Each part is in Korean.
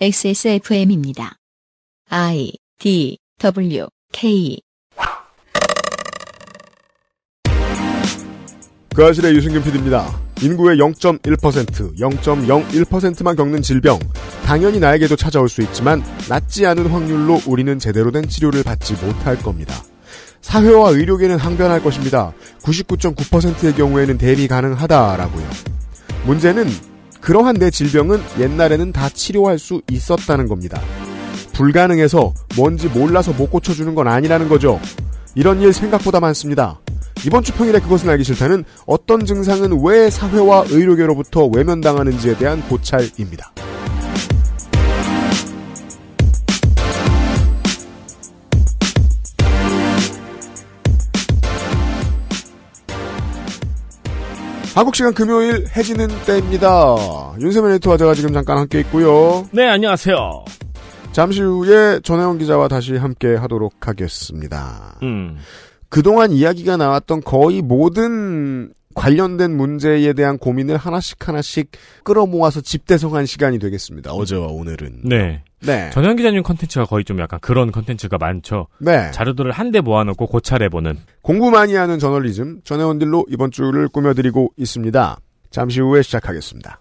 XSFM입니다. I D W K 그아실의 유승균 PD입니다. 인구의 0.1%, 0.01%만 겪는 질병. 당연히 나에게도 찾아올 수 있지만 낮지 않은 확률로 우리는 제대로 된 치료를 받지 못할 겁니다. 사회와 의료계는 항변할 것입니다. 99.9%의 경우에는 대비 가능하다라고요. 문제는 그러한 내 질병은 옛날에는 다 치료할 수 있었다는 겁니다. 불가능해서 뭔지 몰라서 못 고쳐주는 건 아니라는 거죠. 이런 일 생각보다 많습니다. 이번 주 평일에 그것을 알기 싫다는 어떤 증상은 왜 사회와 의료계로부터 외면당하는지에 대한 고찰입니다. 한국 시간 금요일 해지는 때입니다. 윤세민 에디터와 제가 지금 잠깐 함께 있고요. 네, 안녕하세요. 잠시 후에 전혜원 기자와 다시 함께 하도록 하겠습니다. 음. 그동안 이야기가 나왔던 거의 모든 관련된 문제에 대한 고민을 하나씩 하나씩 끌어모아서 집대성한 시간이 되겠습니다. 어제와 오늘은. 네. 네. 전현 기자님 컨텐츠가 거의 좀 약간 그런 컨텐츠가 많죠. 네. 자료들을 한 대 모아놓고 고찰해보는. 공부 많이 하는 저널리즘, 전혜원딜로 이번 주를 꾸며드리고 있습니다. 잠시 후에 시작하겠습니다.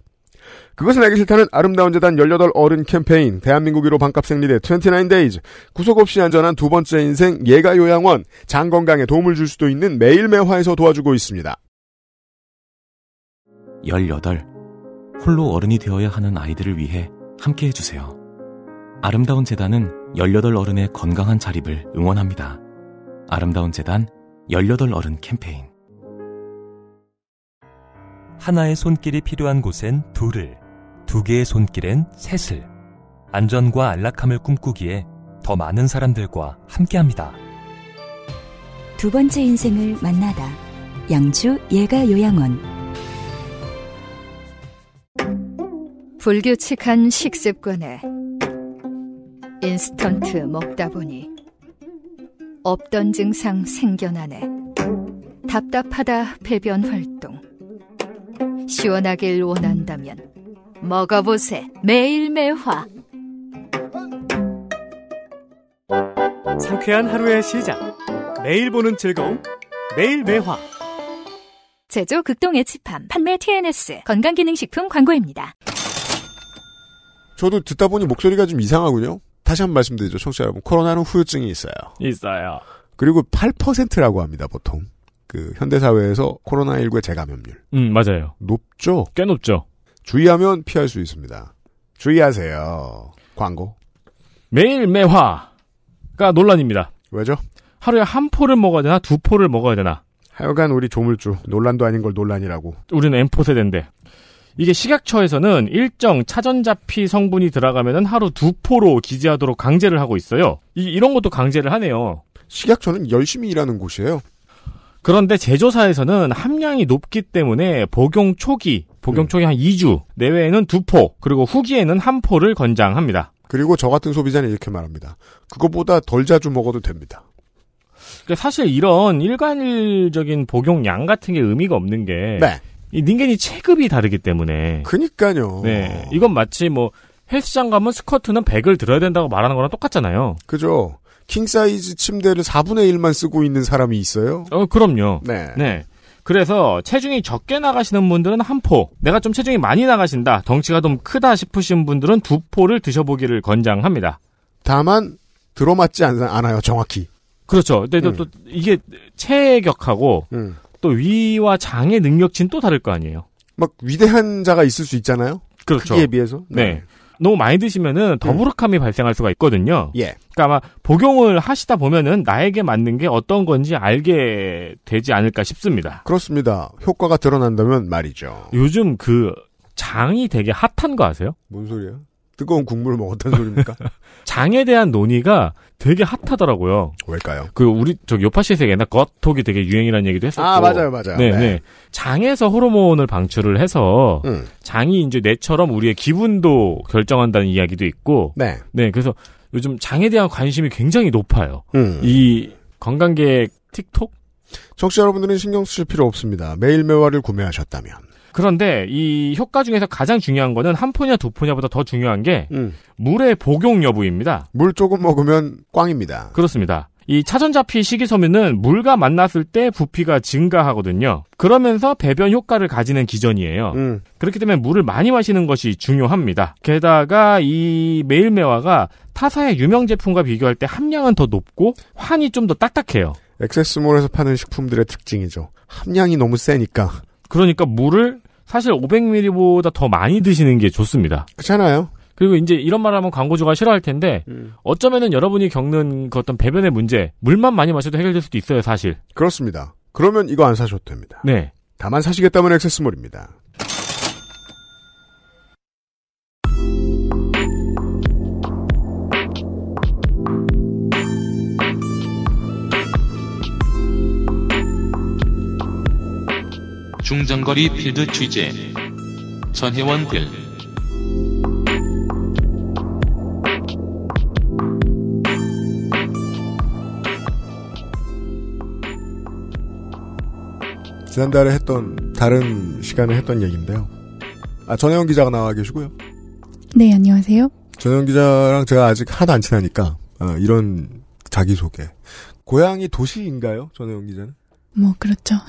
그것은 알기 싫다는 아름다운 재단 18 어른 캠페인, 대한민국 으로 반값 생리대 29데이즈, 구속 없이 안전한 두 번째 인생 예가 요양원, 장 건강에 도움을 줄 수도 있는 매일매화에서 도와주고 있습니다. 18. 홀로 어른이 되어야 하는 아이들을 위해 함께 해주세요. 아름다운 재단은 18 어른의 건강한 자립을 응원합니다. 아름다운 재단 18 어른 캠페인 하나의 손길이 필요한 곳엔 둘을, 두 개의 손길엔 셋을, 안전과 안락함을 꿈꾸기에 더 많은 사람들과 함께합니다. 두 번째 인생을 만나다. 양주 예가 요양원. 불규칙한 식습관에 인스턴트 먹다 보니 없던 증상 생겨나네. 답답하다 배변 활동. 시원하길 원한다면 먹어보세 매일 매화. 상쾌한 하루의 시작. 매일 보는 즐거움. 매일 매화. 제조 극동 에치팜 판매 TNS 건강기능식품 광고입니다. 저도 듣다 보니 목소리가 좀 이상하군요. 다시 한 번 말씀드리죠, 청취자 여러분. 코로나는 후유증이 있어요. 있어요. 그리고 8%라고 합니다, 보통. 그 현대사회에서 코로나19의 재감염률. 음, 맞아요. 높죠? 꽤 높죠. 주의하면 피할 수 있습니다. 주의하세요. 광고. 매일 매화가 논란입니다. 왜죠? 하루에 한 포를 먹어야 되나 두 포를 먹어야 되나? 하여간 우리 조물주 논란도 아닌 걸 논란이라고. 우리는 M 포 세대인데. 이게 식약처에서는 일정 차전자피 성분이 들어가면은 하루 두 포로 기재하도록 강제를 하고 있어요. 이, 이런 것도 강제를 하네요. 식약처는 열심히 일하는 곳이에요. 그런데 제조사에서는 함량이 높기 때문에 복용 초기, 복용 네. 초기 한 2주 내외에는 두 포, 그리고 후기에는 한 포를 권장합니다. 그리고 저 같은 소비자는 이렇게 말합니다. 그것보다덜 자주 먹어도 됩니다. 사실 이런 일관일적인 복용량 같은 게 의미가 없는 게 네. 이 닝겐이 체급이 다르기 때문에. 그니까요. 네. 이건 마치 뭐 헬스장 가면 스쿼트는 100을 들어야 된다고 말하는 거랑 똑같잖아요. 그죠. 킹 사이즈 침대를 4분의 1만 쓰고 있는 사람이 있어요? 어, 그럼요. 네. 네. 그래서 체중이 적게 나가시는 분들은 한 포, 내가 좀 체중이 많이 나가신다, 덩치가 좀 크다 싶으신 분들은 두 포를 드셔보기를 권장합니다. 다만 들어맞지 않, 아요 정확히. 그렇죠. 근데 음. 또 이게 체격하고 음. 또 위와 장의 능력치는 또 다를 거 아니에요. 막 위대한 자가 있을 수 있잖아요. 그렇죠. 크기에 비해서. 네. 네. 너무 많이 드시면은 음. 더부룩함이 음. 발생할 수가 있거든요. 예. 그러니까 아마 복용을 하시다 보면은 나에게 맞는 게 어떤 건지 알게 되지 않을까 싶습니다. 그렇습니다. 효과가 드러난다면 말이죠. 요즘 그 장이 되게 핫한 거 아세요? 뭔 소리야? 뜨거운 국물을 먹었다는 소리입니까? 장에 대한 논의가 되게 핫하더라고요. 왜일까요? 그 우리 저 요파 씨에서 옛날 겉톡이 되게 유행이라는 얘기도 했었고. 아 맞아요, 맞아요. 네, 네. 네. 장에서 호르몬을 방출을 해서 음. 장이 이제 뇌처럼 우리의 기분도 결정한다는 이야기도 있고. 네. 네, 그래서 요즘 장에 대한 관심이 굉장히 높아요. 음. 이 관광객 틱톡? 청취자 여러분들은 신경 쓰실 필요 없습니다. 매일 매화를 구매하셨다면. 그런데 이 효과 중에서 가장 중요한 거는 한 포냐 두 포냐보다 더 중요한 게 음. 물의 복용 여부입니다. 물 조금 먹으면 꽝입니다. 그렇습니다. 이 차전자피 식이섬유는 물과 만났을 때 부피가 증가하거든요. 그러면서 배변 효과를 가지는 기전이에요. 음. 그렇기 때문에 물을 많이 마시는 것이 중요합니다. 게다가 이매일매화가 타사의 유명 제품과 비교할 때 함량은 더 높고 환이 좀 더 딱딱해요. 액세스몰에서 파는 식품들의 특징이죠. 함량이 너무 세니까. 그러니까 물을 사실 500ml보다 더 많이 드시는 게 좋습니다. 그렇잖아요. 그리고 이제 이런 말 하면 광고주가 싫어할 텐데 음. 어쩌면은 여러분이 겪는 그 어떤 배변의 문제 물만 많이 마셔도 해결될 수도 있어요 사실 그렇습니다 그러면 이거 안 사셔도 됩니다 네 다만 사시겠다면 액세스몰입니다 중장거리 필드 취재 전혜원 글 지난달에 했던 다른 시간에 했던 얘기인데요. 아 전혜원 기자가 나와 계시고요. 네 안녕하세요. 전혜원 기자랑 제가 아직 하나도 안 친하니까 아, 이런 자기소개. 고향이 도시인가요? 전혜영 기자는? 뭐, 그렇죠.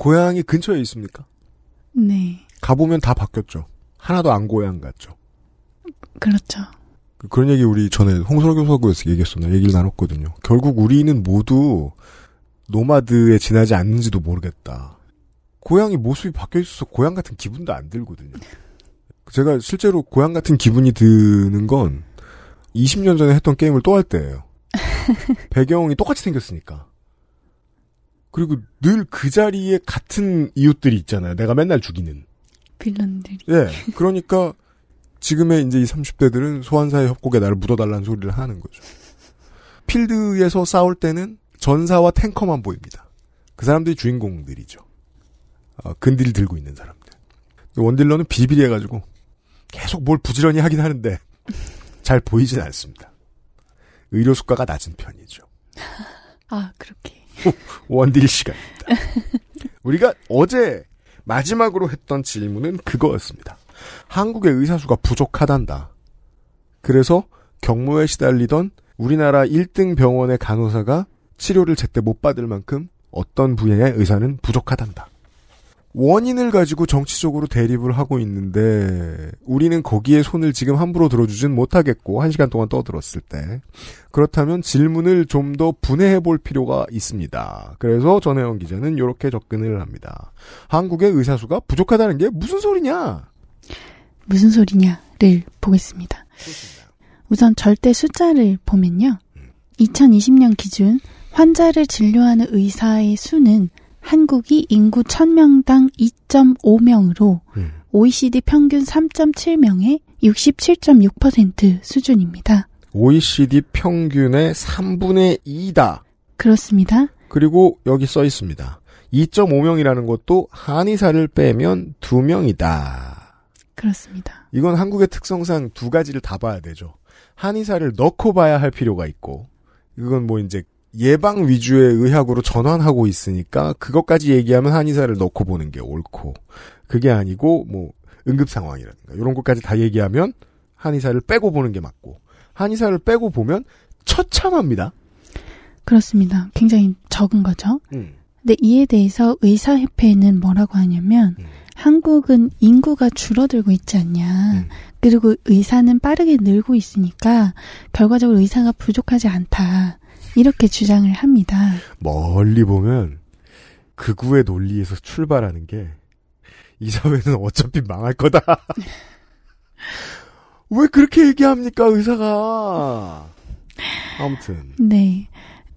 고향이 근처에 있습니까? 네. 가보면 다 바뀌었죠. 하나도 안 고향 같죠. 그렇죠. 그, 그런 얘기 우리 전에 홍소라 교수하고에서 얘기했었나 얘기를 나눴거든요. 결국 우리는 모두 노마드에 지나지 않는지도 모르겠다. 고향이 모습이 바뀌어 있어서 고향 같은 기분도 안 들거든요. 제가 실제로 고향 같은 기분이 드는 건 20년 전에 했던 게임을 또 할 때예요. 배경이 똑같이 생겼으니까. 그리고 늘 그 자리에 같은 이웃들이 있잖아요. 내가 맨날 죽이는. 빌런들이. 예. 그러니까 지금의 이제 이 30대들은 소환사의 협곡에 나를 묻어달라는 소리를 하는 거죠. 필드에서 싸울 때는 전사와 탱커만 보입니다. 그 사람들이 주인공들이죠. 어, 근딜 들고 있는 사람들. 원딜러는 비비리해가지고 계속 뭘 부지런히 하긴 하는데 잘 보이진 않습니다. 의료 수가가 낮은 편이죠. 아, 그렇게. 원딜 시간입니다. 우리가 어제 마지막으로 했던 질문은 그거였습니다. 한국의 의사수가 부족하단다. 그래서 경무에 시달리던 우리나라 1등 병원의 간호사가 치료를 제때 못 받을 만큼 어떤 분야의 의사는 부족하단다. 원인을 가지고 정치적으로 대립을 하고 있는데 우리는 거기에 손을 지금 함부로 들어주진 못하겠고 한 시간 동안 떠들었을 때 그렇다면 질문을 좀 더 분해해 볼 필요가 있습니다. 그래서 전혜영 기자는 이렇게 접근을 합니다. 한국의 의사수가 부족하다는 게 무슨 소리냐? 무슨 소리냐를 보겠습니다. 습니다 우선 절대 숫자를 보면요. 2020년 음. 기준 환자를 진료하는 의사의 수는 한국이 인구 1000명당 2.5명으로 음. OECD 평균 3.7명의 67.6% 수준입니다. OECD 평균의 3분의 2다. 그렇습니다. 그리고 여기 써 있습니다. 2.5명이라는 것도 한의사를 빼면 2명이다. 그렇습니다. 이건 한국의 특성상 두 가지를 다 봐야 되죠. 한의사를 넣고 봐야 할 필요가 있고, 이건 뭐 이제 예방 위주의 의학으로 전환하고 있으니까 그것까지 얘기하면 한의사를 넣고 보는 게 옳고 그게 아니고 뭐 응급 상황이라든가 이런 것까지 다 얘기하면 한의사를 빼고 보는 게 맞고 한의사를 빼고 보면 처참합니다. 그렇습니다. 굉장히 적은 거죠. 음. 근데 이에 대해서 의사협회는 뭐라고 하냐면 음. 한국은 인구가 줄어들고 있지 않냐. 음. 그리고 의사는 빠르게 늘고 있으니까 결과적으로 의사가 부족하지 않다. 이렇게 주장을 합니다. 멀리 보면 극우의 그 논리에서 출발하는 게 이 사회는 어차피 망할 거다. 왜 그렇게 얘기합니까 의사가? 아무튼 네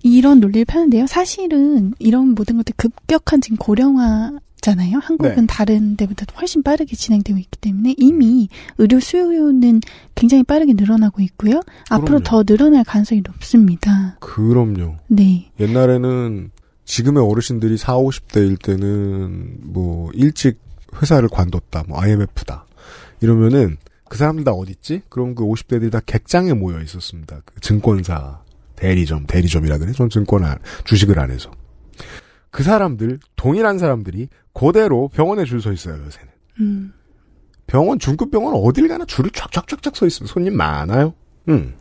이런 논리를 펴는데요. 사실은 이런 모든 것들 급격한 지금 고령화 있잖아요. 한국은 네. 다른 데보다 훨씬 빠르게 진행되고 있기 때문에 이미 의료 수요는 굉장히 빠르게 늘어나고 있고요. 앞으로 더 늘어날 가능성이 높습니다. 그럼요. 네. 옛날에는 지금의 어르신들이 4, 50대일 때는 뭐 일찍 회사를 관뒀다, 뭐 IMF다 이러면은 그 사람들 다 어딨지? 그럼 그 50대들이 다 객장에 모여 있었습니다. 그 증권사 대리점, 대리점이라 그래. 전 증권 안, 주식을 안 해서. 그 사람들 동일한 사람들이 고대로 병원에 줄 서 있어요 요새는. 음. 병원 중급 병원 어딜 가나 줄을 쫙쫙쫙쫙 서 있으면 손님 많아요. 음.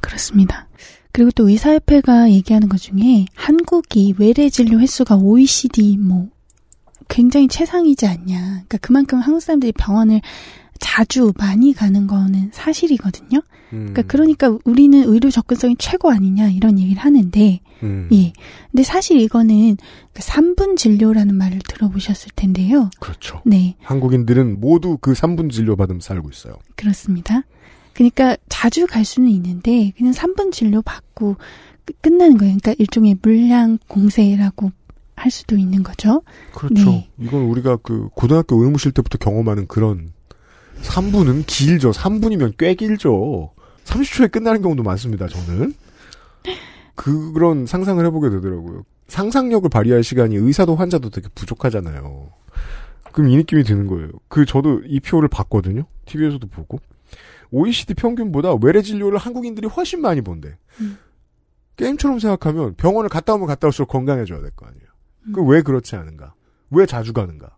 그렇습니다. 그리고 또 의사협회가 얘기하는 것 중에 한국이 외래 진료 횟수가 OECD 뭐 굉장히 최상이지 않냐. 그러니까 그만큼 한국 사람들이 병원을 자주 많이 가는 거는 사실이거든요. 그러니까 음. 그러니까, 그러니까 우리는 의료 접근성이 최고 아니냐 이런 얘기를 하는데, 음. 예. 근데 사실 이거는 그 3분 진료라는 말을 들어보셨을 텐데요. 그렇죠. 네. 한국인들은 모두 그 3분 진료 받으면 살고 있어요. 그렇습니다. 그러니까 자주 갈 수는 있는데 그냥 3분 진료 받고 끝나는 거예요. 그러니까 일종의 물량 공세라고 할 수도 있는 거죠. 그렇죠. 네. 이건 우리가 그 고등학교 의무실 때부터 경험하는 그런 3분은 길죠. 3분이면 꽤 길죠. 30초에 끝나는 경우도 많습니다, 저는. 그, 런 상상을 해보게 되더라고요. 상상력을 발휘할 시간이 의사도 환자도 되게 부족하잖아요. 그럼 이 느낌이 드는 거예요. 그, 저도 이 표를 봤거든요. TV에서도 보고. OECD 평균보다 외래 진료를 한국인들이 훨씬 많이 본대. 음. 게임처럼 생각하면 병원을 갔다 오면 갔다 올수록 건강해져야 될 거 아니에요. 그 음. 그왜 그렇지 않은가? 왜 자주 가는가?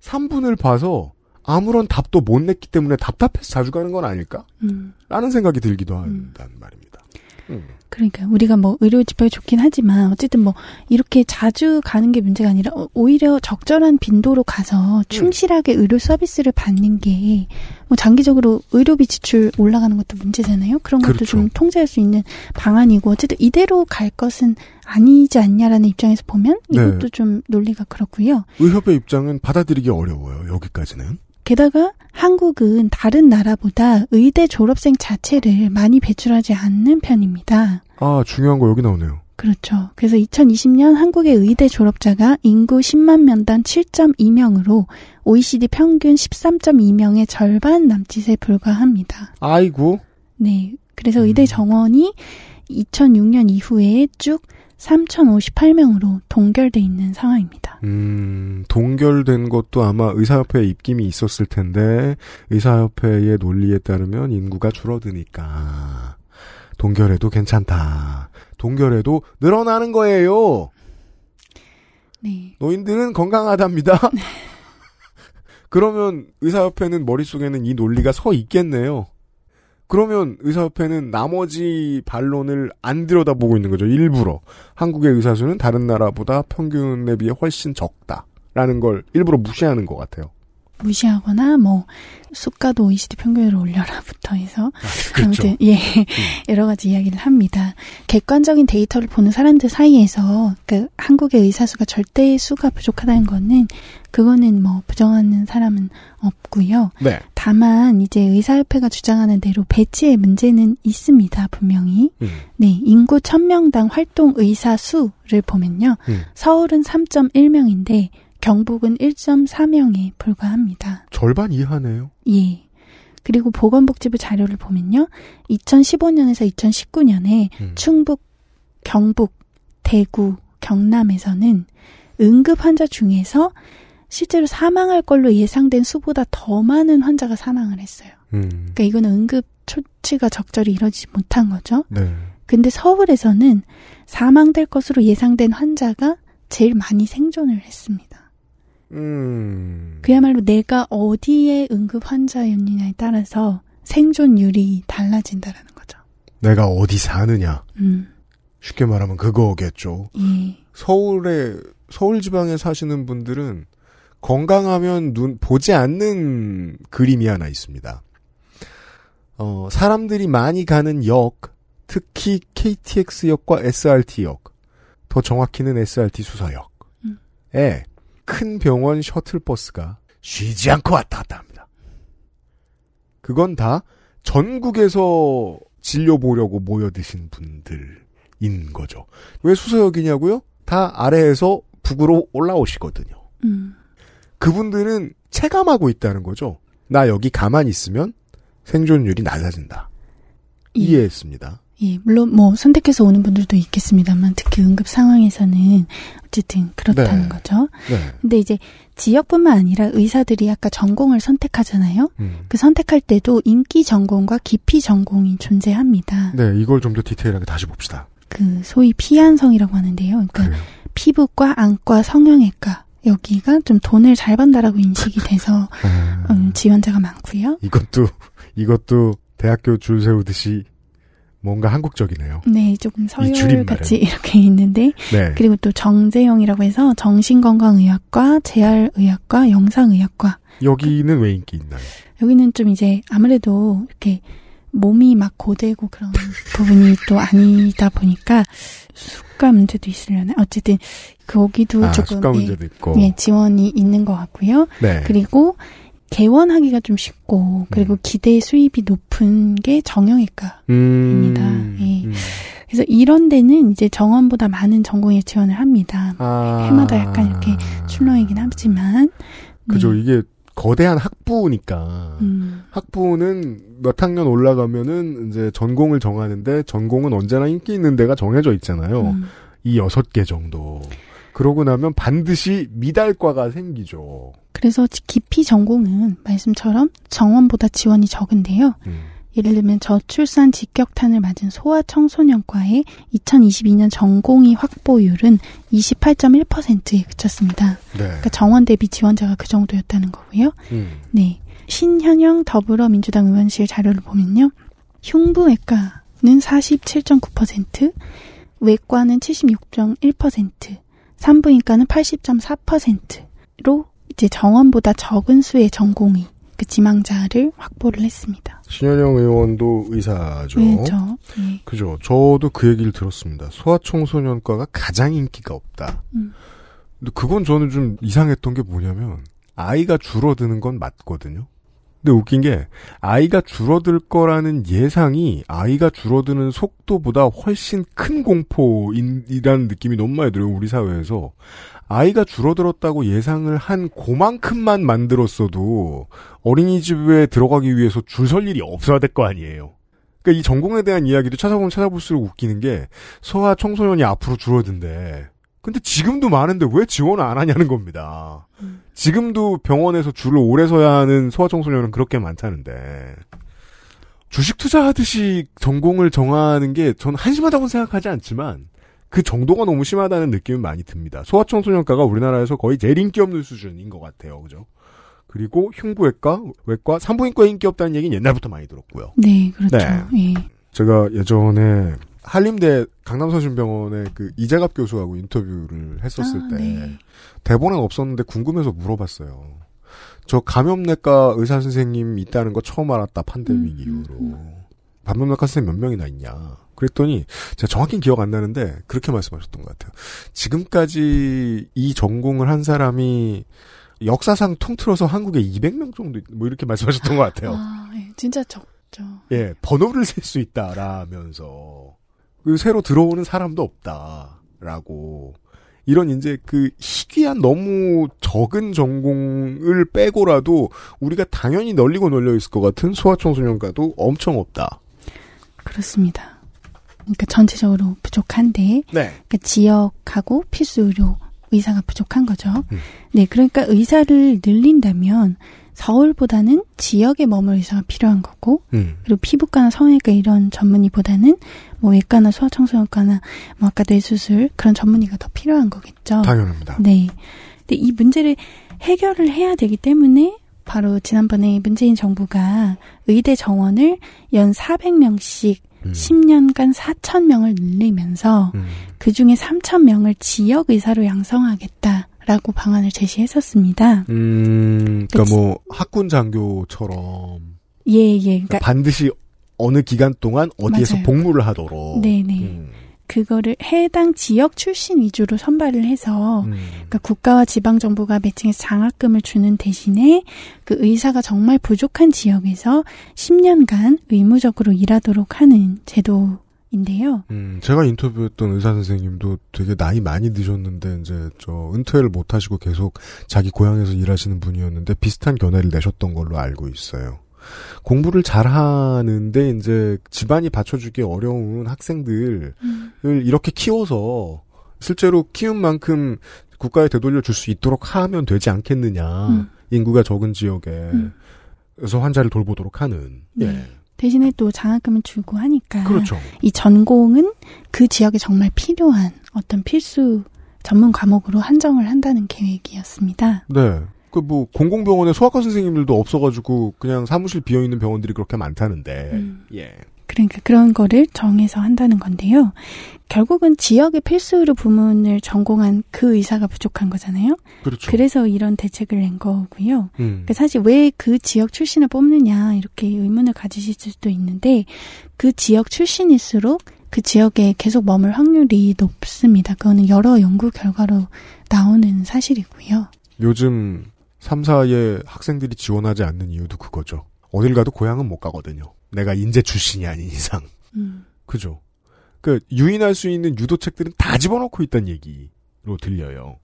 3분을 봐서 아무런 답도 못 냈기 때문에 답답해서 자주 가는 건 아닐까? 음. 라는 생각이 들기도 음. 한단 음. 말입니다. 음. 그러니까 우리가 뭐 의료 지표가 좋긴 하지만 어쨌든 뭐 이렇게 자주 가는 게 문제가 아니라 어, 오히려 적절한 빈도로 가서 충실하게 음. 의료 서비스를 받는 게 뭐 장기적으로 의료비 지출 올라가는 것도 문제잖아요. 그런 것도 그렇죠. 좀 통제할 수 있는 방안이고 어쨌든 이대로 갈 것은 아니지 않냐라는 입장에서 보면 네. 이것도 네. 좀 논리가 그렇고요. 의협의 입장은 받아들이기 어려워요. 여기까지는. 게다가 한국은 다른 나라보다 의대 졸업생 자체를 많이 배출하지 않는 편입니다. 아, 중요한 거 여기 나오네요. 그렇죠. 그래서 2020년 한국의 의대 졸업자가 인구 10만 명당 7.2명으로 OECD 평균 13.2명의 절반 남짓에 불과합니다. 아이고. 네. 그래서 음. 의대 정원이 2006년 이후에 쭉 3,058명으로 동결돼 있는 상황입니다. 음, 동결된 것도 아마 의사협회 의 입김이 있었을 텐데 의사협회의 논리에 따르면 인구가 줄어드니까 동결해도 괜찮다. 동결해도 늘어나는 거예요. 네. 노인들은 건강하답니다. 그러면 의사협회는 머릿속에는 이 논리가 서 있겠네요. 그러면 의사협회는 나머지 반론을 안 들여다보고 있는 거죠. 일부러. 한국의 의사수는 다른 나라보다 평균에 비해 훨씬 적다라는 걸 일부러 무시하는 것 같아요. 무시하거나 뭐 수가도 OECD 평균으로 올려라부터 해서 아, 그렇죠. 아무튼 예 음. 여러 가지 이야기를 합니다. 객관적인 데이터를 보는 사람들 사이에서 그 한국의 의사 수가 절대 수가 부족하다는 거는 그거는 뭐 부정하는 사람은 없고요. 네. 다만 이제 의사협회가 주장하는 대로 배치의 문제는 있습니다. 분명히. 음. 네, 인구 1000명당 활동 의사 수를 보면요. 음. 서울은 3.1명인데 경북은 1.4명에 불과합니다. 절반 이하네요. 예. 그리고 보건복지부 자료를 보면요. 2015년에서 2019년에 음. 충북, 경북, 대구, 경남에서는 응급 환자 중에서 실제로 사망할 걸로 예상된 수보다 더 많은 환자가 사망을 했어요. 음. 그러니까 이거는 응급 처치가 적절히 이루어지지 못한 거죠. 네. 근데 서울에서는 사망될 것으로 예상된 환자가 제일 많이 생존을 했습니다. 음. 그야말로 내가 어디에 응급 환자였느냐에 따라서 생존율이 달라진다라는 거죠. 내가 어디 사느냐. 음. 쉽게 말하면 그거겠죠. 예. 서울에 서울 지방에 사시는 분들은 건강하면 눈 보지 않는 그림이 하나 있습니다. 어, 사람들이 많이 가는 역, 특히 KTX역과 SRT역, 더 정확히는 SRT 수서역에 음. 큰 병원 셔틀버스가 쉬지 않고 왔다 갔다 합니다. 그건 다 전국에서 진료 보려고 모여드신 분들인 거죠. 왜 수서역이냐고요? 다 아래에서 북으로 올라오시거든요. 음. 그분들은 체감하고 있다는 거죠. 나 여기 가만히 있으면 생존율이 낮아진다. 예. 이해했습니다. 예, 물론 뭐 선택해서 오는 분들도 있겠습니다만 특히 응급 상황에서는 어쨌든 그렇다는 네. 거죠. 네. 근데 이제 지역뿐만 아니라 의사들이 아까 전공을 선택하잖아요. 음. 그 선택할 때도 인기 전공과 기피 전공이 존재합니다. 네, 이걸 좀 더 디테일하게 다시 봅시다. 그 소위 피안성이라고 하는데요. 그러니까 그래요. 피부과, 안과, 성형외과 여기가 좀 돈을 잘 번다라고 인식이 돼서 아. 음, 지원자가 많고요. 이것도 이것도 대학교 줄 세우듯이 뭔가 한국적이네요. 네, 조금 서열같이 이렇게 있는데 네. 그리고 또 정재영이라고 해서 정신건강의학과, 재활의학과, 영상의학과 여기는 왜 인기 있나요? 여기는 좀 이제 아무래도 이렇게 몸이 막 고되고 그런 부분이 또 아니다 보니까 수가 문제도 있으려나? 어쨌든 거기도 아, 조금 숙가 예, 문제도 예, 있고. 예, 지원이 있는 것 같고요. 네. 그리고 개원하기가 좀 쉽고 그리고 음. 기대 수입이 높은 게 정형외과입니다. 음. 예. 음. 그래서 이런 데는 이제 정원보다 많은 전공에 지원을 합니다. 아. 해마다 약간 이렇게 출렁이긴 하지만 그죠. 네. 이게 거대한 학부니까 음. 학부는 몇 학년 올라가면은 이제 전공을 정하는데 전공은 언제나 인기 있는 데가 정해져 있잖아요. 음. 이 여섯 개 정도. 그러고 나면 반드시 미달과가 생기죠. 그래서 깊이 전공은 말씀처럼 정원보다 지원이 적은데요. 음. 예를 들면 저출산 직격탄을 맞은 소아청소년과의 2022년 전공의 확보율은 28.1%에 그쳤습니다. 네. 그러니까 정원 대비 지원자가 그 정도였다는 거고요. 음. 네. 신현영 더불어민주당 의원실 자료를 보면요. 흉부외과는 47.9%, 외과는 76.1%, 산부인과는 80.4%로 이제 정원보다 적은 수의 전공이 그 지망자를 확보를 했습니다. 신현영 의원도 의사죠. 그렇죠. 예. 그죠. 저도 그 얘기를 들었습니다. 소아청소년과가 가장 인기가 없다. 음. 근데 그건 저는 좀 이상했던 게 뭐냐면 아이가 줄어드는 건 맞거든요. 근데 웃긴 게 아이가 줄어들 거라는 예상이 아이가 줄어드는 속도보다 훨씬 큰 공포이라는 인 느낌이 너무 많이 들어요. 우리 사회에서 아이가 줄어들었다고 예상을 한 그만큼만 만들었어도 어린이집에 들어가기 위해서 줄 설 일이 없어야 될 거 아니에요. 그러니까 이 전공에 대한 이야기도 찾아보면 찾아볼수록 웃기는 게 소아 청소년이 앞으로 줄어든대. 근데 지금도 많은데 왜 지원을 안 하냐는 겁니다. 지금도 병원에서 줄을 오래 서야 하는 소아청소년은 그렇게 많다는데 주식 투자하듯이 전공을 정하는 게 전 한심하다고 생각하지 않지만 그 정도가 너무 심하다는 느낌은 많이 듭니다. 소아청소년과가 우리나라에서 거의 제일 인기 없는 수준인 것 같아요. 그죠? 그리고 흉부외과, 외과, 산부인과 에 인기 없다는 얘기는 옛날부터 많이 들었고요. 네, 그렇죠. 네. 예. 제가 예전에 한림대 강남서신병원의 그 이재갑 교수하고 인터뷰를 했었을 아, 때 네. 대본은 없었는데 궁금해서 물어봤어요. 저 감염내과 의사 선생님 있다는 거 처음 알았다 판데믹 음, 이후로 음, 음. 감염내과 선생님 몇 명이나 있냐 그랬더니 제가 정확히 기억 안 나는데 그렇게 말씀하셨던 것 같아요. 지금까지 이 전공을 한 사람이 역사상 통틀어서 한국에 200명 정도 뭐 이렇게 말씀하셨던 것 같아요. 아, 예, 진짜 적죠. 예, 번호를 셀 수 있다라면서 그리고 새로 들어오는 사람도 없다라고 이런 이제 그 희귀한 너무 적은 전공을 빼고라도 우리가 당연히 널리고 널려 있을 것 같은 소아청소년과도 엄청 없다. 그렇습니다. 그러니까 전체적으로 부족한데 네. 그러니까 지역하고 필수 의료 의사가 부족한 거죠. 음. 네, 그러니까 의사를 늘린다면 서울보다는 지역에 머물 의사가 필요한 거고 음. 그리고 피부과나 성형외과 이런 전문의보다는 뭐 외과나 소아청소년과나 뭐 아까 뇌수술 그런 전문의가 더 필요한 거겠죠. 당연합니다. 네. 근데 이 문제를 해결을 해야 되기 때문에 바로 지난번에 문재인 정부가 의대 정원을 연 400명씩 음. 10년간 4,000명을 늘리면서 음. 그 중에 3,000명을 지역 의사로 양성하겠다. 라고 방안을 제시했었습니다. 음, 그러니까 그치? 네, 뭐 학군 장교처럼 예, 예. 그러니까, 그러니까, 반드시 어느 기간 동안 어디에서 맞아요. 복무를 하도록. 네, 네. 음. 그거를 해당 지역 출신 위주로 선발을 해서 음. 그러니까 국가와 지방 정부가 매칭해서 장학금을 주는 대신에 그 의사가 정말 부족한 지역에서 10년간 의무적으로 일하도록 하는 제도 인데요. 음, 제가 인터뷰했던 의사 선생님도 되게 나이 많이 드셨는데 이제 저 은퇴를 못 하시고 계속 자기 고향에서 일하시는 분이었는데 비슷한 견해를 내셨던 걸로 알고 있어요. 공부를 잘 하는데 이제 집안이 받쳐주기 어려운 학생들을 음. 이렇게 키워서 실제로 키운 만큼 국가에 되돌려 줄 수 있도록 하면 되지 않겠느냐. 음. 인구가 적은 지역에. 음. 그래서 환자를 돌보도록 하는. 예. 네. 예. 대신에 또 장학금을 주고 하니까 그렇죠. 이 전공은 그 지역에 정말 필요한 어떤 필수 전문 과목으로 한정을 한다는 계획이었습니다. 네. 그 뭐 공공병원에 소아과 선생님들도 없어가지고 그냥 사무실 비어 있는 병원들이 그렇게 많다는데. 음. 예. 그러니까 그런 거를 정해서 한다는 건데요. 결국은 지역의 필수 의료 부문을 전공한 그 의사가 부족한 거잖아요. 그렇죠. 그래서 이런 대책을 낸 거고요. 음. 그러니까 사실 왜 그 지역 출신을 뽑느냐 이렇게 의문을 가지실 수도 있는데 그 지역 출신일수록 그 지역에 계속 머물 확률이 높습니다. 그거는 여러 연구 결과로 나오는 사실이고요. 요즘 3, 4의 학생들이 지원하지 않는 이유도 그거죠. 어딜 가도 고향은 못 가거든요. 내가 인재 출신이 아닌 이상. 음. 그죠. 그 유인할 수 있는 유도책들은 다 집어넣고 있다는 얘기로 들려요.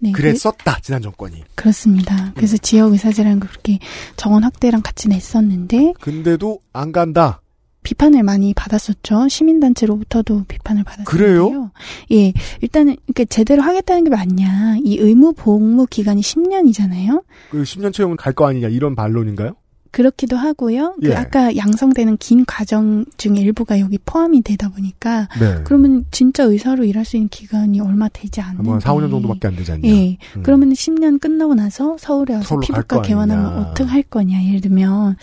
네, 그 그랬었다 그, 지난 정권이. 그렇습니다. 음. 그래서 음. 지역 의사제라는 걸 그렇게 정원 확대랑 같이 냈었는데. 근데도 안 간다. 비판을 많이 받았었죠. 시민단체로부터도 비판을 받았어요. 그래요? 예. 일단은, 이렇게 제대로 하겠다는 게 맞냐. 이 의무 복무 기간이 10년이잖아요. 그 10년 채우면 갈거 아니냐. 이런 반론인가요? 그렇기도 하고요. 그 예. 아까 양성되는 긴 과정 중에 일부가 여기 포함이 되다 보니까 네. 그러면 진짜 의사로 일할 수 있는 기간이 얼마 되지 않는데 4, 5년 정도밖에 안 되지 않냐. 예. 음. 그러면 10년 끝나고 나서 서울에 와서 피부과 개원하면 어떻게 할 거냐. 예를 들면 음.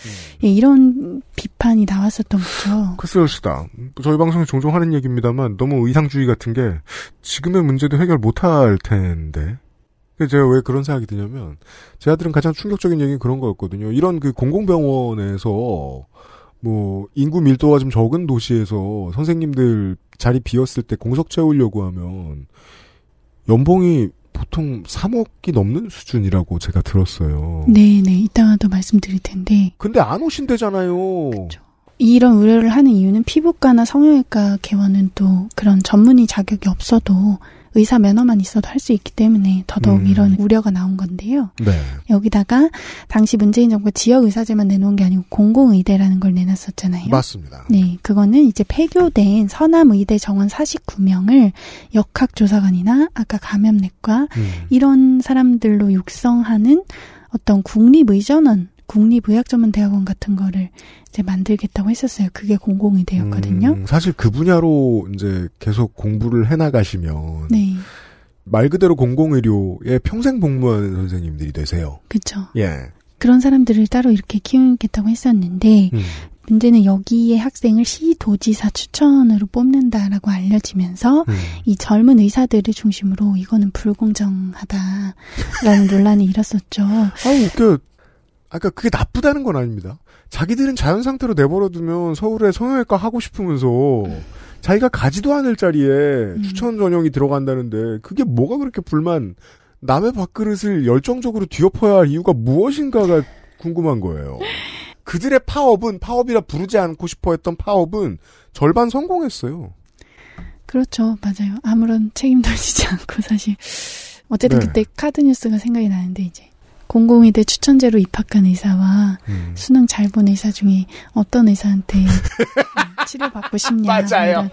예, 이런 비판이 나왔었던 거죠. 글쎄요, 시다. 저희 방송에 종종 하는 얘기입니다만 너무 의상주의 같은 게 지금의 문제도 해결 못할 텐데 그 제가 왜 그런 생각이 드냐면 제 아들은 가장 충격적인 얘기는 그런 거였거든요. 이런 그 공공병원에서 뭐 인구 밀도가 좀 적은 도시에서 선생님들 자리 비었을 때 공석 채우려고 하면 연봉이 보통 3억이 넘는 수준이라고 제가 들었어요. 네네 이따가도 말씀드릴 텐데. 근데 안 오신대잖아요. 그쵸. 이런 우려를 하는 이유는 피부과나 성형외과 개원은 또 그런 전문의 자격이 없어도 의사 면허만 있어도 할 수 있기 때문에 더더욱 음. 이런 우려가 나온 건데요. 네. 여기다가 당시 문재인 정부 가 지역 의사제만 내놓은 게 아니고 공공의대라는 걸 내놨었잖아요. 맞습니다. 네, 그거는 이제 폐교된 서남의대 정원 49명을 역학조사관이나 아까 감염내과 음. 이런 사람들로 육성하는 어떤 국립의전원 국립의학전문대학원 같은 거를 이제 만들겠다고 했었어요. 그게 공공이 되었거든요. 음, 사실 그 분야로 이제 계속 공부를 해나가시면 네. 말 그대로 공공의료에 평생 복무하는 선생님들이 되세요. 그렇죠. 예. 그런 사람들을 따로 이렇게 키우겠다고 했었는데 음. 문제는 여기에 학생을 시도지사 추천으로 뽑는다라고 알려지면서 음. 이 젊은 의사들을 중심으로 이거는 불공정하다라는 논란이 일었었죠. 아, 웃겨. 그러니까 아까 그러니까 그게 나쁘다는 건 아닙니다. 자기들은 자연 상태로 내버려두면 서울에 성형외과 하고 싶으면서 자기가 가지도 않을 자리에 음. 추천 전형이 들어간다는데 그게 뭐가 그렇게 불만? 남의 밥그릇을 열정적으로 뒤엎어야 할 이유가 무엇인가가 궁금한 거예요. 그들의 파업은 파업이라 부르지 않고 싶어했던 파업은 절반 성공했어요. 그렇죠, 맞아요. 아무런 책임도 지지 않고 사실 어쨌든 네. 그때 카드 뉴스가 생각이 나는데 이제 공공의대 추천제로 입학한 의사와 음. 수능 잘 본 의사 중에 어떤 의사한테 치료받고 싶냐. 맞아요.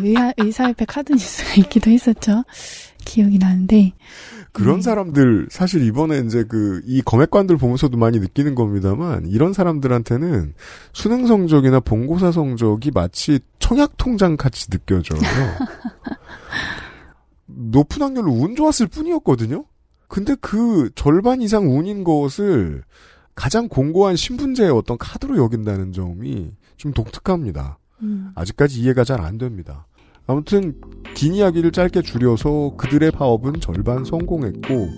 의사, 의사협회 카드뉴스가 있기도 했었죠. 기억이 나는데. 그런 네. 사람들, 사실 이번에 이제 그, 이 검역관들 보면서도 많이 느끼는 겁니다만, 이런 사람들한테는 수능 성적이나 본고사 성적이 마치 청약통장 같이 느껴져요. 높은 확률로 운 좋았을 뿐이었거든요? 근데 그 절반 이상 운인 것을 가장 공고한 신분제의 어떤 카드로 여긴다는 점이 좀 독특합니다. 음. 아직까지 이해가 잘 안 됩니다. 아무튼 긴 이야기를 짧게 줄여서 그들의 파업은 절반 성공했고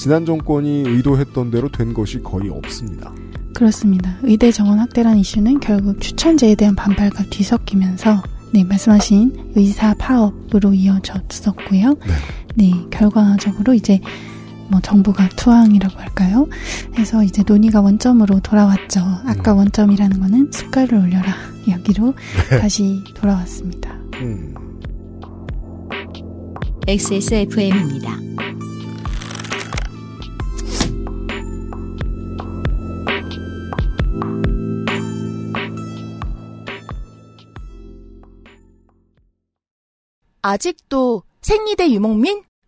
지난 정권이 의도했던 대로 된 것이 거의 없습니다. 그렇습니다. 의대 정원 확대란 이슈는 결국 추천제에 대한 반발과 뒤섞이면서 네, 말씀하신 의사 파업으로 이어졌었고요. 네. 네, 결과적으로 이제 뭐 정부가 투항이라고 할까요? 해서 이제 논의가 원점으로 돌아왔죠. 아까 음. 원점이라는 거는 숟가락을 올려라 여기로 다시 돌아왔습니다. 음. XSFM입니다. 아직도 생리대 유목민?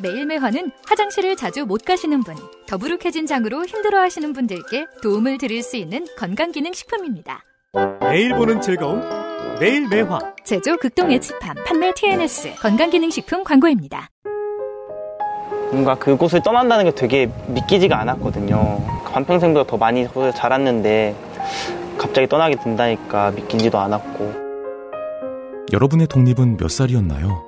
매일매화는 화장실을 자주 못 가시는 분, 더부룩해진 장으로 힘들어하시는 분들께 도움을 드릴 수 있는 건강기능식품입니다. 매일 보는 즐거움, 매일매화. 제조 극동의 집함, 판매 TNS, 건강기능식품 광고입니다. 뭔가 그곳을 떠난다는 게 되게 믿기지가 않았거든요. 반평생보다 더 많이 자랐는데 갑자기 떠나게 된다니까 믿기지도 않았고. 여러분의 독립은 몇 살이었나요?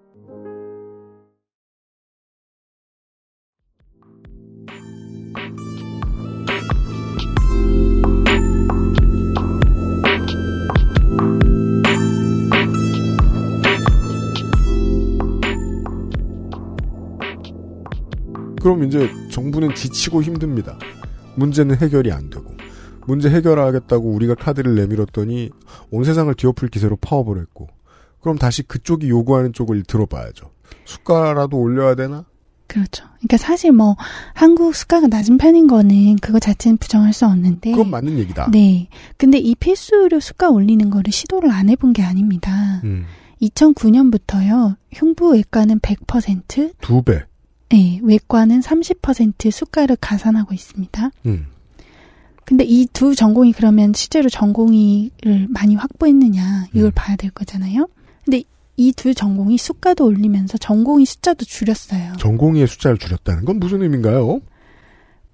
그럼 이제 정부는 지치고 힘듭니다. 문제는 해결이 안 되고. 문제 해결하겠다고 우리가 카드를 내밀었더니 온 세상을 뒤엎을 기세로 파업을했고 그럼 다시 그쪽이 요구하는 쪽을 들어봐야죠. 수가라도 올려야 되나? 그렇죠. 그러니까 사실 뭐 한국 수가가 낮은 편인 거는 그거 자체는 부정할 수 없는데 그건 맞는 얘기다. 네. 근데 이 필수료 수가 올리는 거를 시도를 안 해본 게 아닙니다. 음. 2009년부터요. 흉부외과는 100%두 배. 네, 외과는 30% 수가를 가산하고 있습니다. 음. 근데 이 두 전공이 그러면 실제로 전공이를 많이 확보했느냐 이걸 음. 봐야 될 거잖아요. 근데 이 두 전공이 수가도 올리면서 전공이 숫자도 줄였어요. 전공의 숫자를 줄였다는 건 무슨 의미인가요?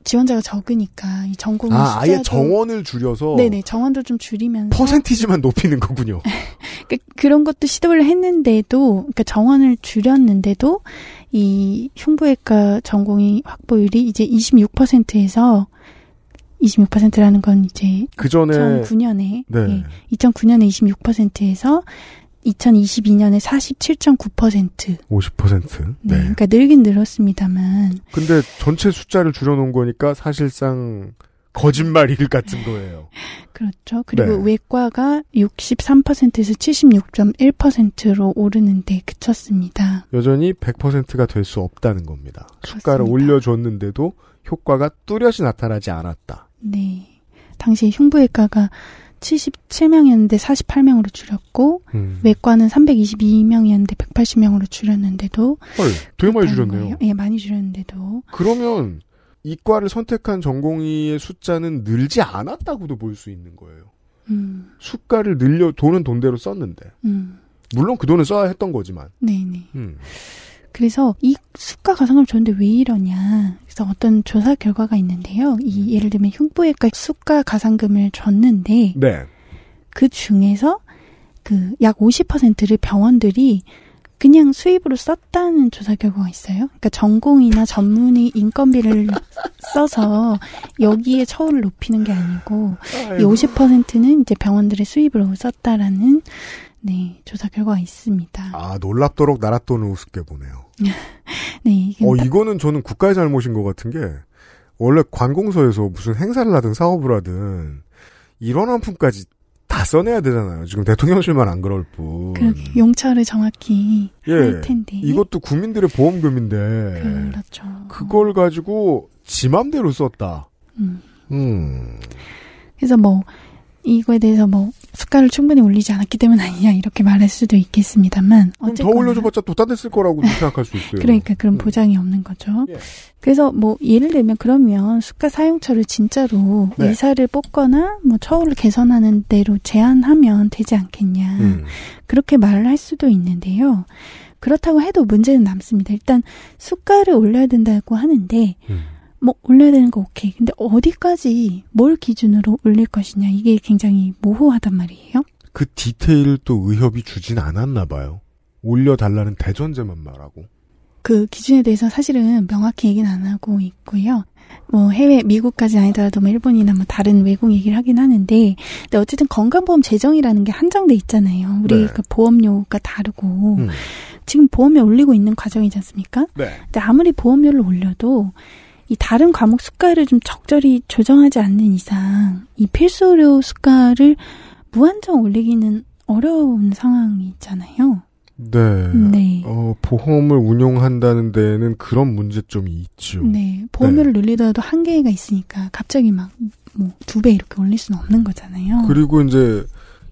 지원자가 적으니까 이 전공 아 아예 정원을 줄여서 네네 정원도 좀 줄이면서 퍼센티지만 높이는 거군요. 그 그런 것도 시도를 했는데도 그러니까 정원을 줄였는데도 이 흉부외과 전공의 확보율이 이제 26%에서 26%라는 건 이제 그 전에 2009년에 네. 네. 2009년에 26%에서 2022년에 47.9%. 50%. 네. 네. 그러니까 늘긴 늘었습니다만. 근데 전체 숫자를 줄여놓은 거니까 사실상 거짓말일 같은 거예요. 그렇죠. 그리고 네. 외과가 63%에서 76.1%로 오르는데 그쳤습니다. 여전히 100%가 될 수 없다는 겁니다. 그렇습니다. 숫가를 올려줬는데도 효과가 뚜렷이 나타나지 않았다. 네. 당시 흉부외과가 77명이었는데 48명으로 줄였고 음. 외과는 322명이었는데 180명으로 줄였는데도 헐, 되게 많이 줄였네요. 예, 많이 줄였는데도 그러면 이과를 선택한 전공의의 숫자는 늘지 않았다고도 볼 수 있는 거예요. 음. 수가를 늘려 돈은 돈대로 썼는데 음. 물론 그 돈을 써야 했던 거지만. 네네. 음. 그래서 이 수가 가상을 줬는데 왜 이러냐. 그래서 어떤 조사 결과가 있는데요. 이 음. 예를 들면 흉부외과 수가 가상금을 줬는데 네. 그 중에서 그 약 50%를 병원들이 그냥 수입으로 썼다는 조사 결과가 있어요. 그러니까 전공이나 전문의 인건비를 써서 여기에 처우를 높이는 게 아니고 아이고. 이 50%는 이제 병원들의 수입으로 썼다라는 네, 조사 결과가 있습니다. 아, 놀랍도록 나랏 돈을 우습게 보네요. 네. 어, 뭐 이거는 저는 국가의 잘못인 것 같은 게 원래 관공서에서 무슨 행사를 하든 사업을 하든 이런 한품까지 다 써내야 되잖아요. 지금 대통령실만 안 그럴 뿐. 그 용처를 정확히 예, 알 텐데. 이것도 국민들의 보험금인데. 그렇죠. 그걸 가지고 지 맘대로 썼다. 음. 음. 그래서 뭐 이거에 대해서 뭐 숟가락을 충분히 올리지 않았기 때문 아니냐 이렇게 말할 수도 있겠습니다만 어쨌거나 더 올려줘봤자 또 따댔을 거라고 생각할 수 있어요. 그러니까 그런 음. 보장이 없는 거죠. 예. 그래서 뭐 예를 들면 그러면 숟가 사용처를 진짜로 네. 의사를 뽑거나 뭐 처우를 개선하는 대로 제한하면 되지 않겠냐 음. 그렇게 말을 할 수도 있는데요. 그렇다고 해도 문제는 남습니다. 일단 숟가를 올려야 된다고 하는데 음. 뭐 올려야 되는 거 오케이. 근데 어디까지 뭘 기준으로 올릴 것이냐 이게 굉장히 모호하단 말이에요. 그 디테일을 또 의협이 주진 않았나 봐요. 올려달라는 대전제만 말하고. 그 기준에 대해서 사실은 명확히 얘기는 안 하고 있고요. 뭐 해외 미국까지 아니더라도 뭐 일본이나 뭐 다른 외국 얘기를 하긴 하는데 근데 어쨌든 건강보험 재정이라는 게 한정돼 있잖아요. 우리 네. 그 보험료가 다르고 음. 지금 보험료 올리고 있는 과정이지 않습니까? 네. 근데 아무리 보험료를 올려도 이 다른 과목 수가를 좀 적절히 조정하지 않는 이상 이 필수 료 수가를 무한정 올리기는 어려운 상황이 있잖아요. 네. 네. 어, 보험을 운용한다는 데에는 그런 문제점이 있죠. 네. 보험료를 네. 늘리더라도 한계가 있으니까 갑자기 막뭐두 배 이렇게 올릴 수는 없는 거잖아요. 그리고 이제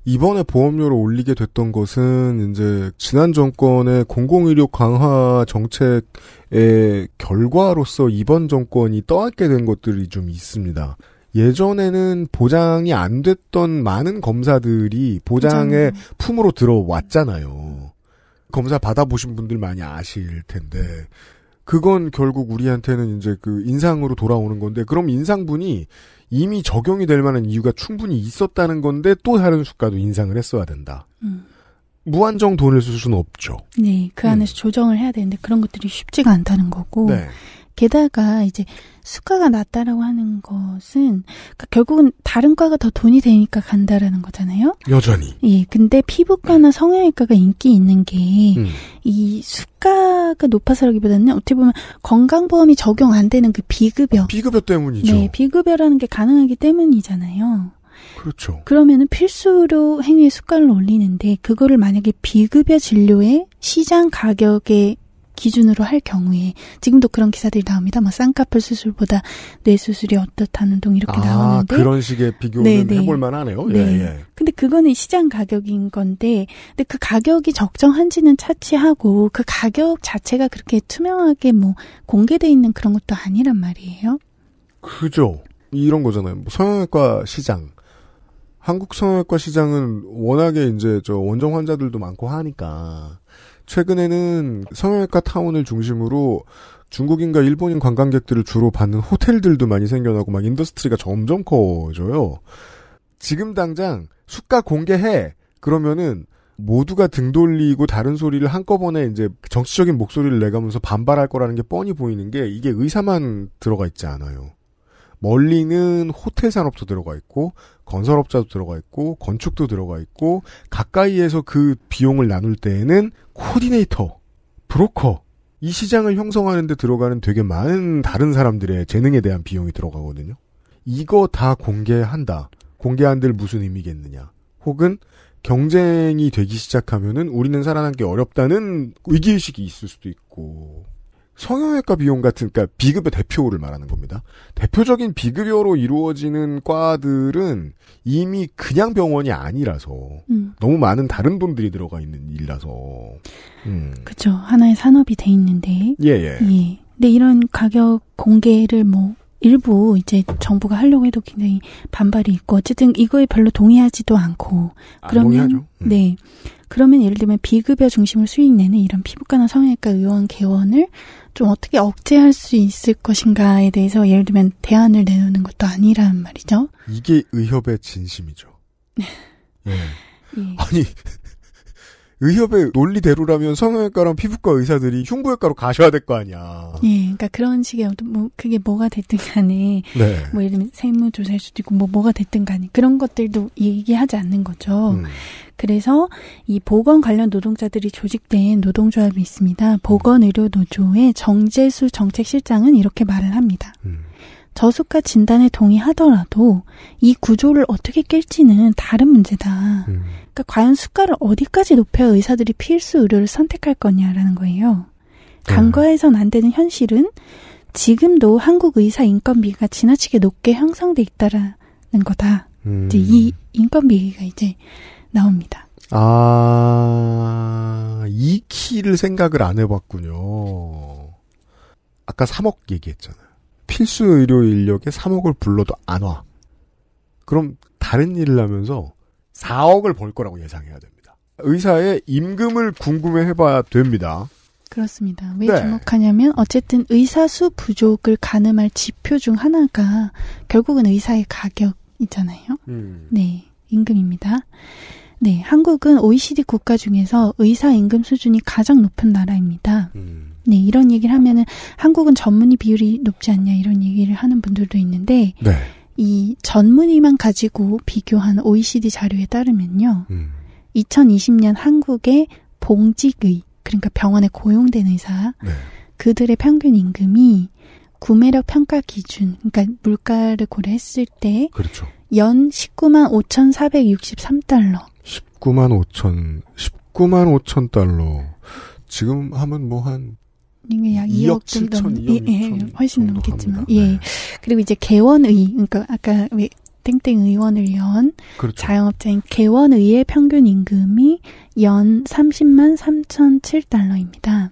이번에 보험료를 올리게 됐던 것은 이제 지난 정권의 공공의료 강화 정책의 결과로서 이번 정권이 떠안게 된 것들이 좀 있습니다. 예전에는 보장이 안 됐던 많은 검사들이 보장의 음. 품으로 들어왔잖아요. 검사 받아보신 분들 많이 아실 텐데 그건 결국 우리한테는 이제 그 인상으로 돌아오는 건데 그럼 인상분이 이미 적용이 될 만한 이유가 충분히 있었다는 건데 또 다른 수가도 인상을 했어야 된다. 음. 무한정 돈을 쓸 수는 없죠. 네, 그 안에서 음. 조정을 해야 되는데 그런 것들이 쉽지가 않다는 거고. 네. 게다가 이제 수가가 낮다라고 하는 것은 그러니까 결국은 다른 과가 더 돈이 되니까 간다라는 거잖아요. 여전히. 예. 근데 피부과나 성형외과가 인기 있는 게이 음. 수가가 높아서라기보다는 어떻게 보면 건강보험이 적용 안 되는 그 비급여. 비급여 때문이죠. 네, 비급여라는 게 가능하기 때문이잖아요. 그렇죠. 그러면은 필수로 행위의 수가를 올리는데 그거를 만약에 비급여 진료의 시장 가격에 기준으로 할 경우에 지금도 그런 기사들이 나옵니다. 뭐 쌍꺼풀 수술보다 뇌 수술이 어떻다는 동 이렇게 아, 나오는데 그런 식의 비교는 네, 네. 해볼 만하네요. 네. 예, 예. 근데 그거는 시장 가격인 건데, 근데 그 가격이 적정한지는 차치하고 그 가격 자체가 그렇게 투명하게 뭐 공개돼 있는 그런 것도 아니란 말이에요. 그죠. 이런 거잖아요. 뭐 성형외과 시장. 한국 성형외과 시장은 워낙에 이제 저 원정 환자들도 많고 하니까 최근에는 성형외과 타운을 중심으로 중국인과 일본인 관광객들을 주로 받는 호텔들도 많이 생겨나고 막 인더스트리가 점점 커져요. 지금 당장 숙가 공개해 그러면은 모두가 등 돌리고 다른 소리를 한꺼번에 이제 정치적인 목소리를 내가면서 반발할 거라는 게 뻔히 보이는 게 이게 의사만 들어가 있지 않아요. 멀리는 호텔 산업도 들어가 있고 건설업자도 들어가 있고 건축도 들어가 있고 가까이에서 그 비용을 나눌 때에는 코디네이터, 브로커 이 시장을 형성하는 데 들어가는 되게 많은 다른 사람들의 재능에 대한 비용이 들어가거든요. 이거 다 공개한다. 공개한들 무슨 의미겠느냐. 혹은 경쟁이 되기 시작하면은 우리는 살아남기 어렵다는 위기의식이 있을 수도 있고 성형외과 비용 같은 그러니까 비급여 대표를 말하는 겁니다. 대표적인 비급여로 이루어지는 과들은 이미 그냥 병원이 아니라서 음. 너무 많은 다른 분들이 들어가 있는 일이라서 음. 그렇죠 하나의 산업이 돼 있는데 예예. 예. 예. 근데 이런 가격 공개를 뭐 일부 이제 정부가 하려고 해도 굉장히 반발이 있고 어쨌든 이거에 별로 동의하지도 않고 아, 그러면 음. 네 그러면 예를 들면 비급여 중심으로 수익 내는 이런 피부과나 성형외과 의원 개원을 좀 어떻게 억제할 수 있을 것인가에 대해서 예를 들면 대안을 내놓는 것도 아니란 말이죠. 이게 의협의 진심이죠. 네. 예. 아니 의협의 논리대로라면 성형외과랑 피부과 의사들이 흉부외과로 가셔야 될 거 아니야. 예, 그러니까 그런 식의 어떤 뭐 그게 뭐가 됐든 간에 네. 뭐 예를 들면 세무조사일 수도 있고 뭐 뭐가 됐든 간에 그런 것들도 얘기하지 않는 거죠. 음. 그래서 이 보건 관련 노동자들이 조직된 노동조합이 있습니다. 보건의료노조의 정재수 정책실장은 이렇게 말을 합니다. 음. 저수가 진단에 동의하더라도 이 구조를 어떻게 깰지는 다른 문제다. 음. 그러니까 과연 수가를 어디까지 높여 의사들이 필수 의료를 선택할 거냐라는 거예요. 간과해선 안 되는 현실은 지금도 한국 의사 인건비가 지나치게 높게 형성돼 있다라는 거다. 음. 이제 이 인건비가 이제 나옵니다. 아, 이 키를 생각을 안 해봤군요. 아까 3억 얘기했잖아요. 필수 의료 인력에 3억을 불러도 안 와. 그럼 다른 일을 하면서 4억을 벌 거라고 예상해야 됩니다. 의사의 임금을 궁금해 해봐야 됩니다. 그렇습니다. 왜 네. 주목하냐면 어쨌든 의사 수 부족을 가늠할 지표 중 하나가 결국은 의사의 가격이잖아요. 음. 네, 임금입니다. 네, 한국은 OECD 국가 중에서 의사 임금 수준이 가장 높은 나라입니다. 음. 네, 이런 얘기를 하면은 한국은 전문의 비율이 높지 않냐 이런 얘기를 하는 분들도 있는데 네. 이 전문의만 가지고 비교한 OECD 자료에 따르면요. 음. 2020년 한국의 봉직의 그러니까 병원에 고용된 의사 네. 그들의 평균 임금이 구매력 평가 기준 그러니까 물가를 고려했을 때연 그렇죠. 19만 5,463달러 19만 5천 19만 5천 달러 지금 하면 뭐한 2억, 2억 좀 넘, 2억 예, 예, 훨씬 넘겠지만, 네. 예. 그리고 이제 개원의, 그러니까 아까 왜 땡땡 의원을 연 그렇죠. 자영업자인 개원의의 평균 임금이 연 30만 3,007달러입니다.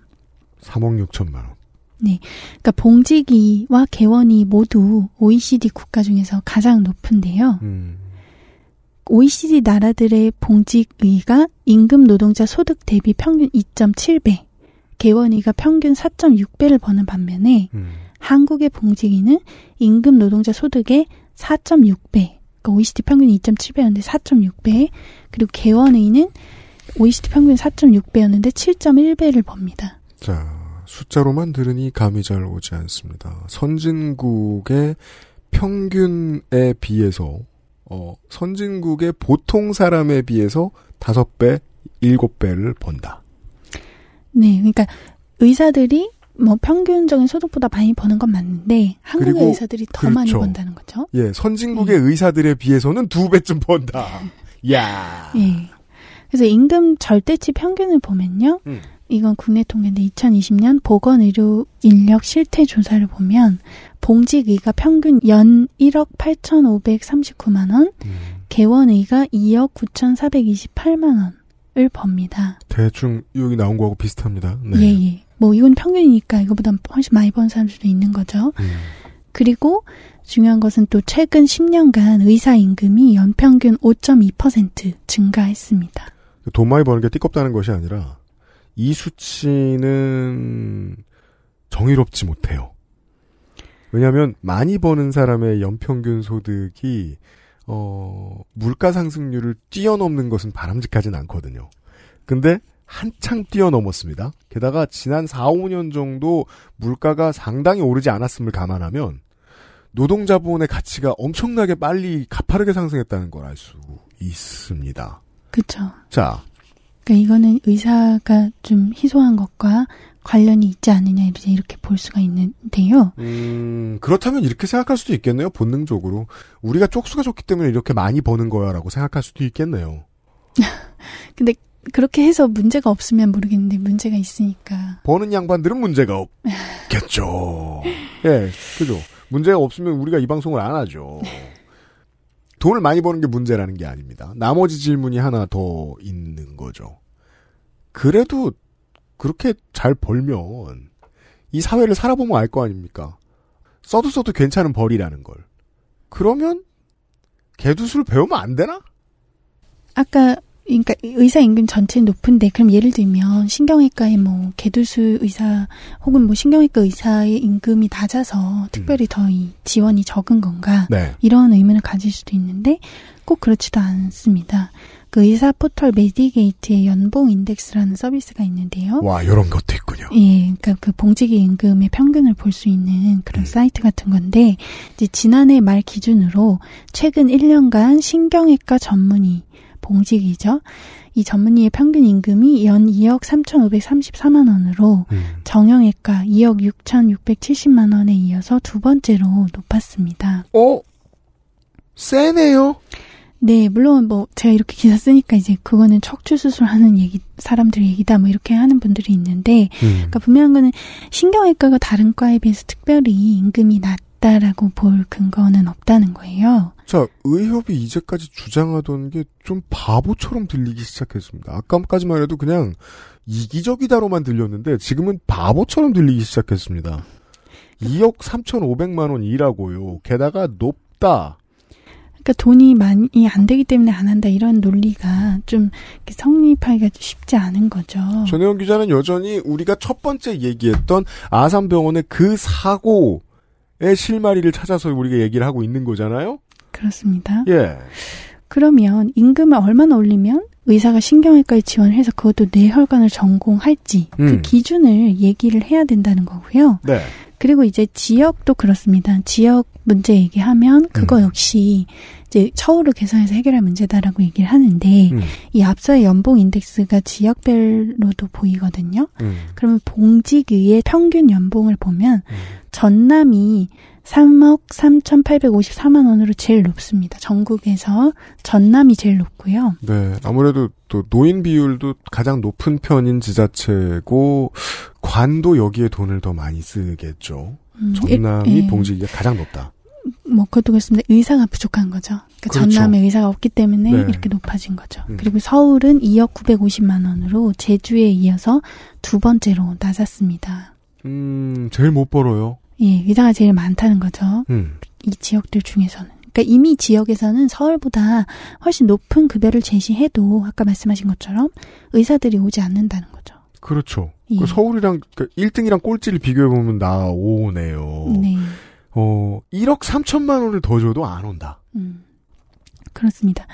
3억 6천만 원. 네. 그러니까 봉직이와 개원이 모두 OECD 국가 중에서 가장 높은데요. 음. OECD 나라들의 봉직의가 임금 노동자 소득 대비 평균 2.7배. 개원이가 평균 4.6배를 버는 반면에 음. 한국의 봉직이는 임금 노동자 소득의 4.6배, 그러니까 OECD 평균이 2.7배였는데 4.6배, 그리고 개원의는 OECD 평균 4.6배였는데 7.1배를 법니다. 자, 숫자로만 들으니 감이 잘 오지 않습니다. 선진국의 평균에 비해서, 어, 선진국의 보통 사람에 비해서 5배, 7배를 번다. 네, 그러니까 의사들이 뭐 평균적인 소득보다 많이 버는 건 맞는데 한국의 의사들이 더 그렇죠. 많이 번다는 거죠. 예, 선진국의 네. 의사들에 비해서는 두 배쯤 번다. 야. 예. 그래서 임금 절대치 평균을 보면요. 음. 이건 국내 통계인데 2020년 보건의료 인력 실태 조사를 보면 봉직의가 평균 연 1억 8,539만 원, 음. 개원의가 2억 9,428만 원. 을 법니다. 대충 여기 나온 거하고 비슷합니다. 네. 예, 예. 뭐 이건 평균이니까 이거보다 훨씬 많이 번 사람들도 있는 거죠. 음. 그리고 중요한 것은 또 최근 10년간 의사 임금이 연평균 5.2% 증가했습니다. 돈 많이 버는 게 띠껍다는 것이 아니라 이 수치는 정의롭지 못해요. 왜냐하면 많이 버는 사람의 연평균 소득이 어, 물가 상승률을 뛰어넘는 것은 바람직하진 않거든요. 근데 한창 뛰어넘었습니다. 게다가 지난 4, 5년 정도 물가가 상당히 오르지 않았음을 감안하면 노동자본의 가치가 엄청나게 빨리 가파르게 상승했다는 걸 알 수 있습니다. 그렇죠. 자, 그러니까 이거는 의사가 좀 희소한 것과 관련이 있지 않느냐 이제 이렇게 볼 수가 있는데요. 음, 그렇다면 이렇게 생각할 수도 있겠네요. 본능적으로 우리가 쪽수가 좋기 때문에 이렇게 많이 버는 거야라고 생각할 수도 있겠네요. 근데 그렇게 해서 문제가 없으면 모르겠는데 문제가 있으니까 버는 양반들은 문제가 없겠죠. 예, 네, 그죠. 문제가 없으면 우리가 이 방송을 안 하죠. 돈을 많이 버는 게 문제라는 게 아닙니다. 나머지 질문이 하나 더 있는 거죠. 그래도 그렇게 잘 벌면 이 사회를 살아보면 알 거 아닙니까? 써도 써도 괜찮은 벌이라는 걸. 그러면 개두술 배우면 안 되나? 아까 그러니까 의사 임금 전체 높은데 그럼 예를 들면 신경외과의 뭐 개두술 의사 혹은 뭐 신경외과 의사의 임금이 낮아서 특별히 음. 더이 지원이 적은 건가 네. 이런 의문을 가질 수도 있는데 꼭 그렇지도 않습니다. 의사 그 포털 메디게이트의 연봉 인덱스라는 서비스가 있는데요. 와, 이런 것도 있군요. 예, 그러니까 그 봉직의 임금의 평균을 볼 수 있는 그런 음. 사이트 같은 건데 이제 지난해 말 기준으로 최근 1년간 신경외과 전문의 봉직이죠. 이 전문의의 평균 임금이 연 2억 3,534만 원으로 음. 정형외과 2억 6,670만 원에 이어서 두 번째로 높았습니다. 어? 세네요. 네, 물론 뭐 제가 이렇게 기사 쓰니까 이제 그거는 척추 수술하는 얘기 사람들 얘기다 뭐 이렇게 하는 분들이 있는데 음. 그러니까 분명한 거는 신경외과가 다른 과에 비해서 특별히 임금이 낮다라고 볼 근거는 없다는 거예요. 자, 의협이 이제까지 주장하던 게 좀 바보처럼 들리기 시작했습니다. 아까까지만 해도 그냥 이기적이다로만 들렸는데 지금은 바보처럼 들리기 시작했습니다. 2억 3,500만 원이라고요. 게다가 높다. 그러니까 돈이 많이 안 되기 때문에 안 한다 이런 논리가 좀 성립하기가 쉽지 않은 거죠. 전혜원 기자는 여전히 우리가 첫 번째 얘기했던 아산병원의 그 사고의 실마리를 찾아서 우리가 얘기를 하고 있는 거잖아요. 그렇습니다. 예. 그러면 임금을 얼마나 올리면 의사가 신경외과에 지원해서 을 그것도 뇌혈관을 전공할지 그 음. 그 기준을 얘기를 해야 된다는 거고요. 네. 그리고 이제 지역도 그렇습니다. 지역 문제 얘기하면 그거 음. 역시 이제 서울을 개선해서 해결할 문제다라고 얘기를 하는데 음. 이 앞서의 연봉 인덱스가 지역별로도 보이거든요. 음. 그러면 봉직위의 평균 연봉을 보면 음. 전남이 3억 3,854만 원으로 제일 높습니다. 전국에서 전남이 제일 높고요. 네, 아무래도 또 노인 비율도 가장 높은 편인 지자체고 관도 여기에 돈을 더 많이 쓰겠죠. 음, 예, 전남이 일, 예. 봉지가 가장 높다. 뭐 그것도 그렇습니다. 의사가 부족한 거죠. 그러니까 그렇죠. 전남에 의사가 없기 때문에 네. 이렇게 높아진 거죠. 음. 그리고 서울은 2억 950만 원으로 제주에 이어서 두 번째로 낮았습니다. 음, 제일 못 벌어요. 예, 의사가 제일 많다는 거죠. 음. 이 지역들 중에서는. 그러니까 이미 지역에서는 서울보다 훨씬 높은 급여를 제시해도 아까 말씀하신 것처럼 의사들이 오지 않는다는 거죠. 그렇죠. 예. 그 서울이랑 그 1등이랑 꼴찌를 비교해 보면 나오네요. 네. 어 1억 3천만 원을 더 줘도 안 온다. 음. 그렇습니다.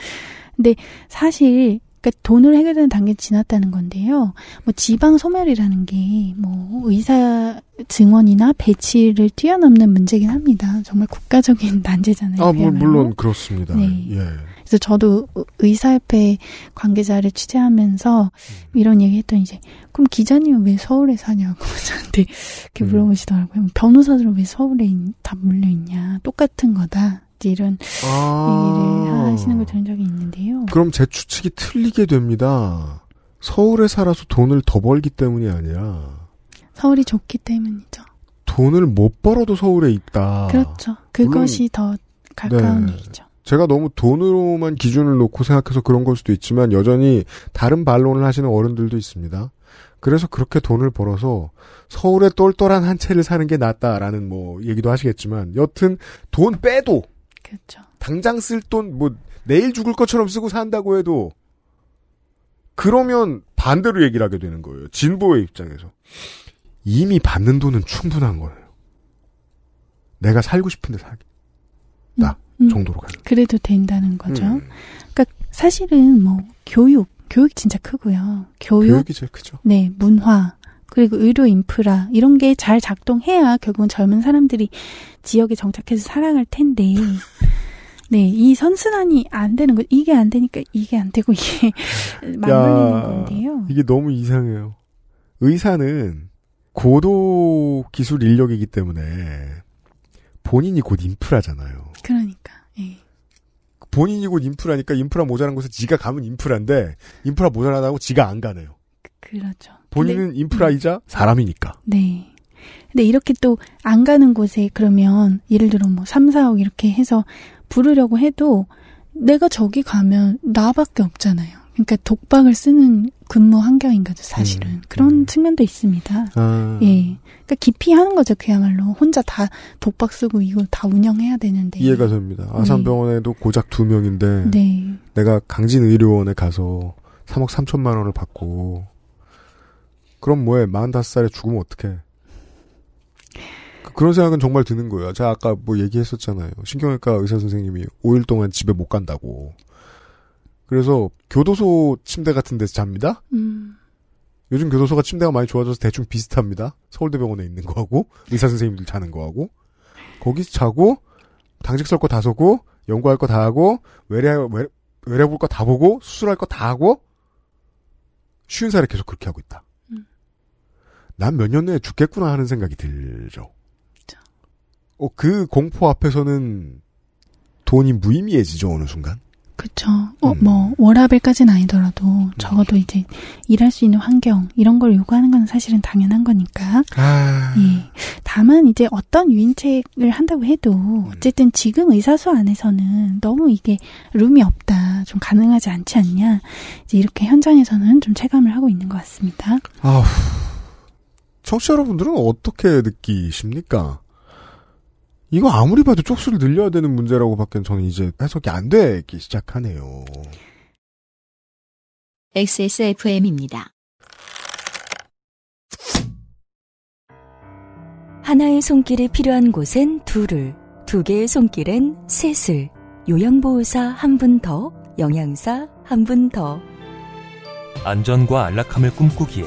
근데 사실 그니까 돈을 해결되는 단계 지났다는 건데요. 뭐 지방 소멸이라는 게 뭐 의사 증원이나 배치를 뛰어넘는 문제긴 합니다. 정말 국가적인 난제잖아요. 아, 물론 그렇습니다. 네. 예. 그래서 저도 의사협회 관계자를 취재하면서 음. 이런 얘기했더니 이제 그럼 기자님은 왜 서울에 사냐고 저한테 이렇게 음. 물어보시더라고요. 변호사들은 왜 서울에 다물려 있냐? 똑같은 거다. 이런 아~ 얘기를 하시는 걸 들은 적이 있는데요. 그럼 제 추측이 틀리게 됩니다. 서울에 살아서 돈을 더 벌기 때문이 아니라 서울이 좋기 때문이죠. 돈을 못 벌어도 서울에 있다. 그렇죠. 그것이 물론, 더 가까운 네. 얘기죠. 제가 너무 돈으로만 기준을 놓고 생각해서 그런 걸 수도 있지만 여전히 다른 반론을 하시는 어른들도 있습니다. 그래서 그렇게 돈을 벌어서 서울에 똘똘한 한 채를 사는 게 낫다라는 뭐 얘기도 하시겠지만 여튼 돈 빼도 그렇죠. 당장 쓸 돈 뭐 내일 죽을 것처럼 쓰고 산다고 해도 그러면 반대로 얘기를 하게 되는 거예요. 진보의 입장에서 이미 받는 돈은 충분한 거예요. 내가 살고 싶은데 살겠다. 음. 음. 정도로 가는. 그래도 된다는 거죠. 음. 그러니까 사실은 뭐 교육, 교육 진짜 크고요. 교육, 교육이 제일 크죠. 네, 문화, 그리고 의료 인프라 이런 게 잘 작동해야 결국은 젊은 사람들이 지역에 정착해서 살아갈 텐데 네이 선순환이 안 되는 거 이게 안 되니까 이게 안 되고 이게 막걸리는 건데요. 이게 너무 이상해요. 의사는 고도 기술 인력이기 때문에 본인이 곧 인프라잖아요. 그러니까. 예. 본인이 곧 인프라니까 인프라 모자란 곳에 지가 가면 인프라인데 인프라 모자라다고 지가 안 가네요. 그, 그렇죠. 본인은 근데, 인프라이자 음. 사람이니까. 네. 근데 이렇게 또 안 가는 곳에 그러면 예를 들어 뭐 3, 4억 이렇게 해서 부르려고 해도 내가 저기 가면 나밖에 없잖아요. 그러니까 독박을 쓰는 근무 환경인가죠, 사실은. 음, 그런 음. 측면도 있습니다. 아. 예. 그러니까 기피 하는 거죠, 그야말로. 혼자 다 독박 쓰고 이걸 다 운영해야 되는데. 이해가 됩니다. 네. 아산병원에도 네. 고작 두 명인데. 네. 내가 강진의료원에 가서 3억 3천만 원을 받고. 그럼 뭐해, 45살에 죽으면 어떡해. 그, 그런 생각은 정말 드는 거예요. 제가 아까 뭐 얘기했었잖아요. 신경외과 의사 선생님이 5일 동안 집에 못 간다고. 그래서 교도소 침대 같은 데서 잡니다. 음. 요즘 교도소가 침대가 많이 좋아져서 대충 비슷합니다. 서울대병원에 있는 거하고 의사 선생님들 자는 거하고 거기서 자고 당직 설거 다 서고 연구할 거 다 하고 외래 외래, 외래 볼 거 다 보고 수술할 거 다 하고 쉬운 살에 계속 그렇게 하고 있다. 음. 난몇 년 내에 죽겠구나 하는 생각이 들죠. 어, 그 공포 앞에서는 돈이 무의미해지죠 어느 순간. 그쵸. 어, 음. 뭐, 워라벨까지는 아니더라도, 음. 적어도 음. 이제, 일할 수 있는 환경, 이런 걸 요구하는 건 사실은 당연한 거니까. 아. 예. 다만, 이제 어떤 유인책을 한다고 해도, 음. 어쨌든 지금 의사소 안에서는 너무 이게 룸이 없다, 좀 가능하지 않지 않냐, 이제 이렇게 현장에서는 좀 체감을 하고 있는 것 같습니다. 아 청취자 여러분들은 어떻게 느끼십니까? 이거 아무리 봐도 쪽수를 늘려야 되는 문제라고 밖엔 저는 이제 해석이 안 되기 시작하네요. XSFM입니다. 하나의 손길이 필요한 곳엔 둘을, 두 개의 손길엔 셋을, 요양보호사 한 분 더, 영양사 한 분 더. 안전과 안락함을 꿈꾸기에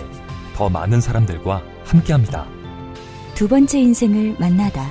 더 많은 사람들과 함께합니다. 두 번째 인생을 만나다.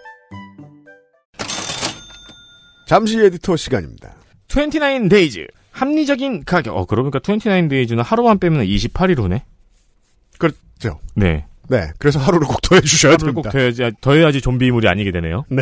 잠시 에디터 시간입니다. 29 데이즈. 합리적인 가격. 어, 그러니까 29 데이즈는 하루만 빼면 28일 후네? 그렇죠. 네. 네. 그래서 하루를 꼭 더해 주셔야 하루를 됩니다. 꼭 더해야지, 더해야지 좀비물이 아니게 되네요. 네.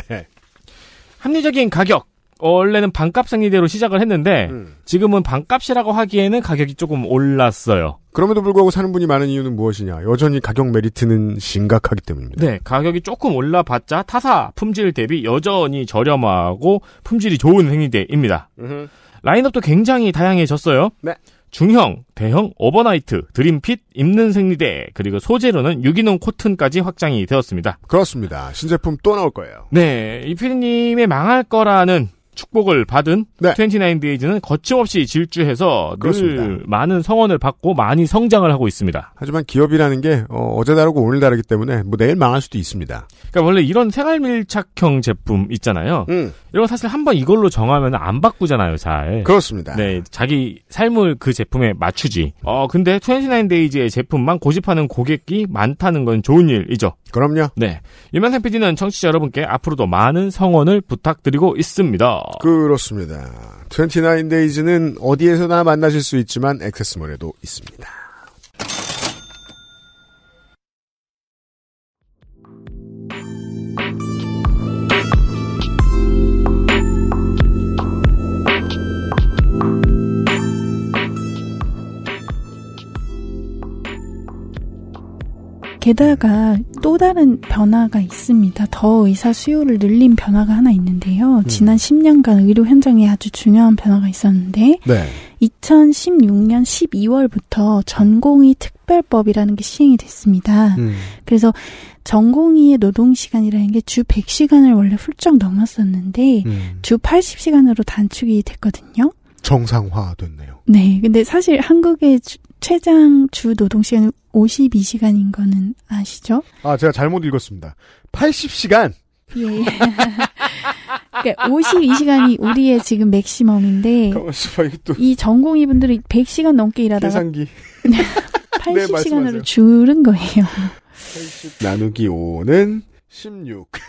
합리적인 가격. 원래는 반값 생리대로 시작을 했는데 음. 지금은 반값이라고 하기에는 가격이 조금 올랐어요. 그럼에도 불구하고 사는 분이 많은 이유는 무엇이냐? 여전히 가격 메리트는 심각하기 때문입니다. 네, 가격이 조금 올라봤자 타사 품질 대비 여전히 저렴하고 품질이 좋은 생리대입니다 으흠. 라인업도 굉장히 다양해졌어요. 네. 중형, 대형, 오버나이트, 드림핏, 입는 생리대, 그리고 소재로는 유기농 코튼까지 확장이 되었습니다. 그렇습니다. 신제품 또 나올 거예요. 네, 이 피디님의 망할 거라는 축복을 받은 네. 29데이즈는 거침없이 질주해서 그렇습니다. 늘 많은 성원을 받고 많이 성장을 하고 있습니다. 하지만 기업이라는 게 어, 제 다르고 오늘 다르기 때문에 뭐 내일 망할 수도 있습니다. 그러니까 원래 이런 생활 밀착형 제품 있잖아요. 음. 이런 거 사실 한번 이걸로 정하면 안 바꾸잖아요, 잘. 그렇습니다. 네, 자기 삶을 그 제품에 맞추지. 어, 근데 29데이즈의 제품만 고집하는 고객이 많다는 건 좋은 일이죠. 그럼요. 네. 유명상 PD는 청취자 여러분께 앞으로도 많은 성원을 부탁드리고 있습니다. 그렇습니다. 29 days는 어디에서나 만나실 수 있지만 액세스몰에도 있습니다. 게다가 또 다른 변화가 있습니다. 더 의사 수요를 늘린 변화가 하나 있는데요. 음. 지난 10년간 의료 현장에 아주 중요한 변화가 있었는데 네. 2016년 12월부터 전공의 특별법이라는 게 시행이 됐습니다. 음. 그래서 전공의의 노동시간이라는 게 주 100시간을 원래 훌쩍 넘었었는데 음. 주 80시간으로 단축이 됐거든요. 정상화 됐네요. 네. 근데 사실 한국의 최장 주 노동 시간은 52시간인 거는 아시죠? 아, 제가 잘못 읽었습니다. 80시간! 예. 그러니까 52시간이 우리의 지금 맥시멈인데 이 전공의 분들이 100시간 넘게 일하다가 계산기 80시간으로 네, 줄은 거예요. 80 나누기 5는 16.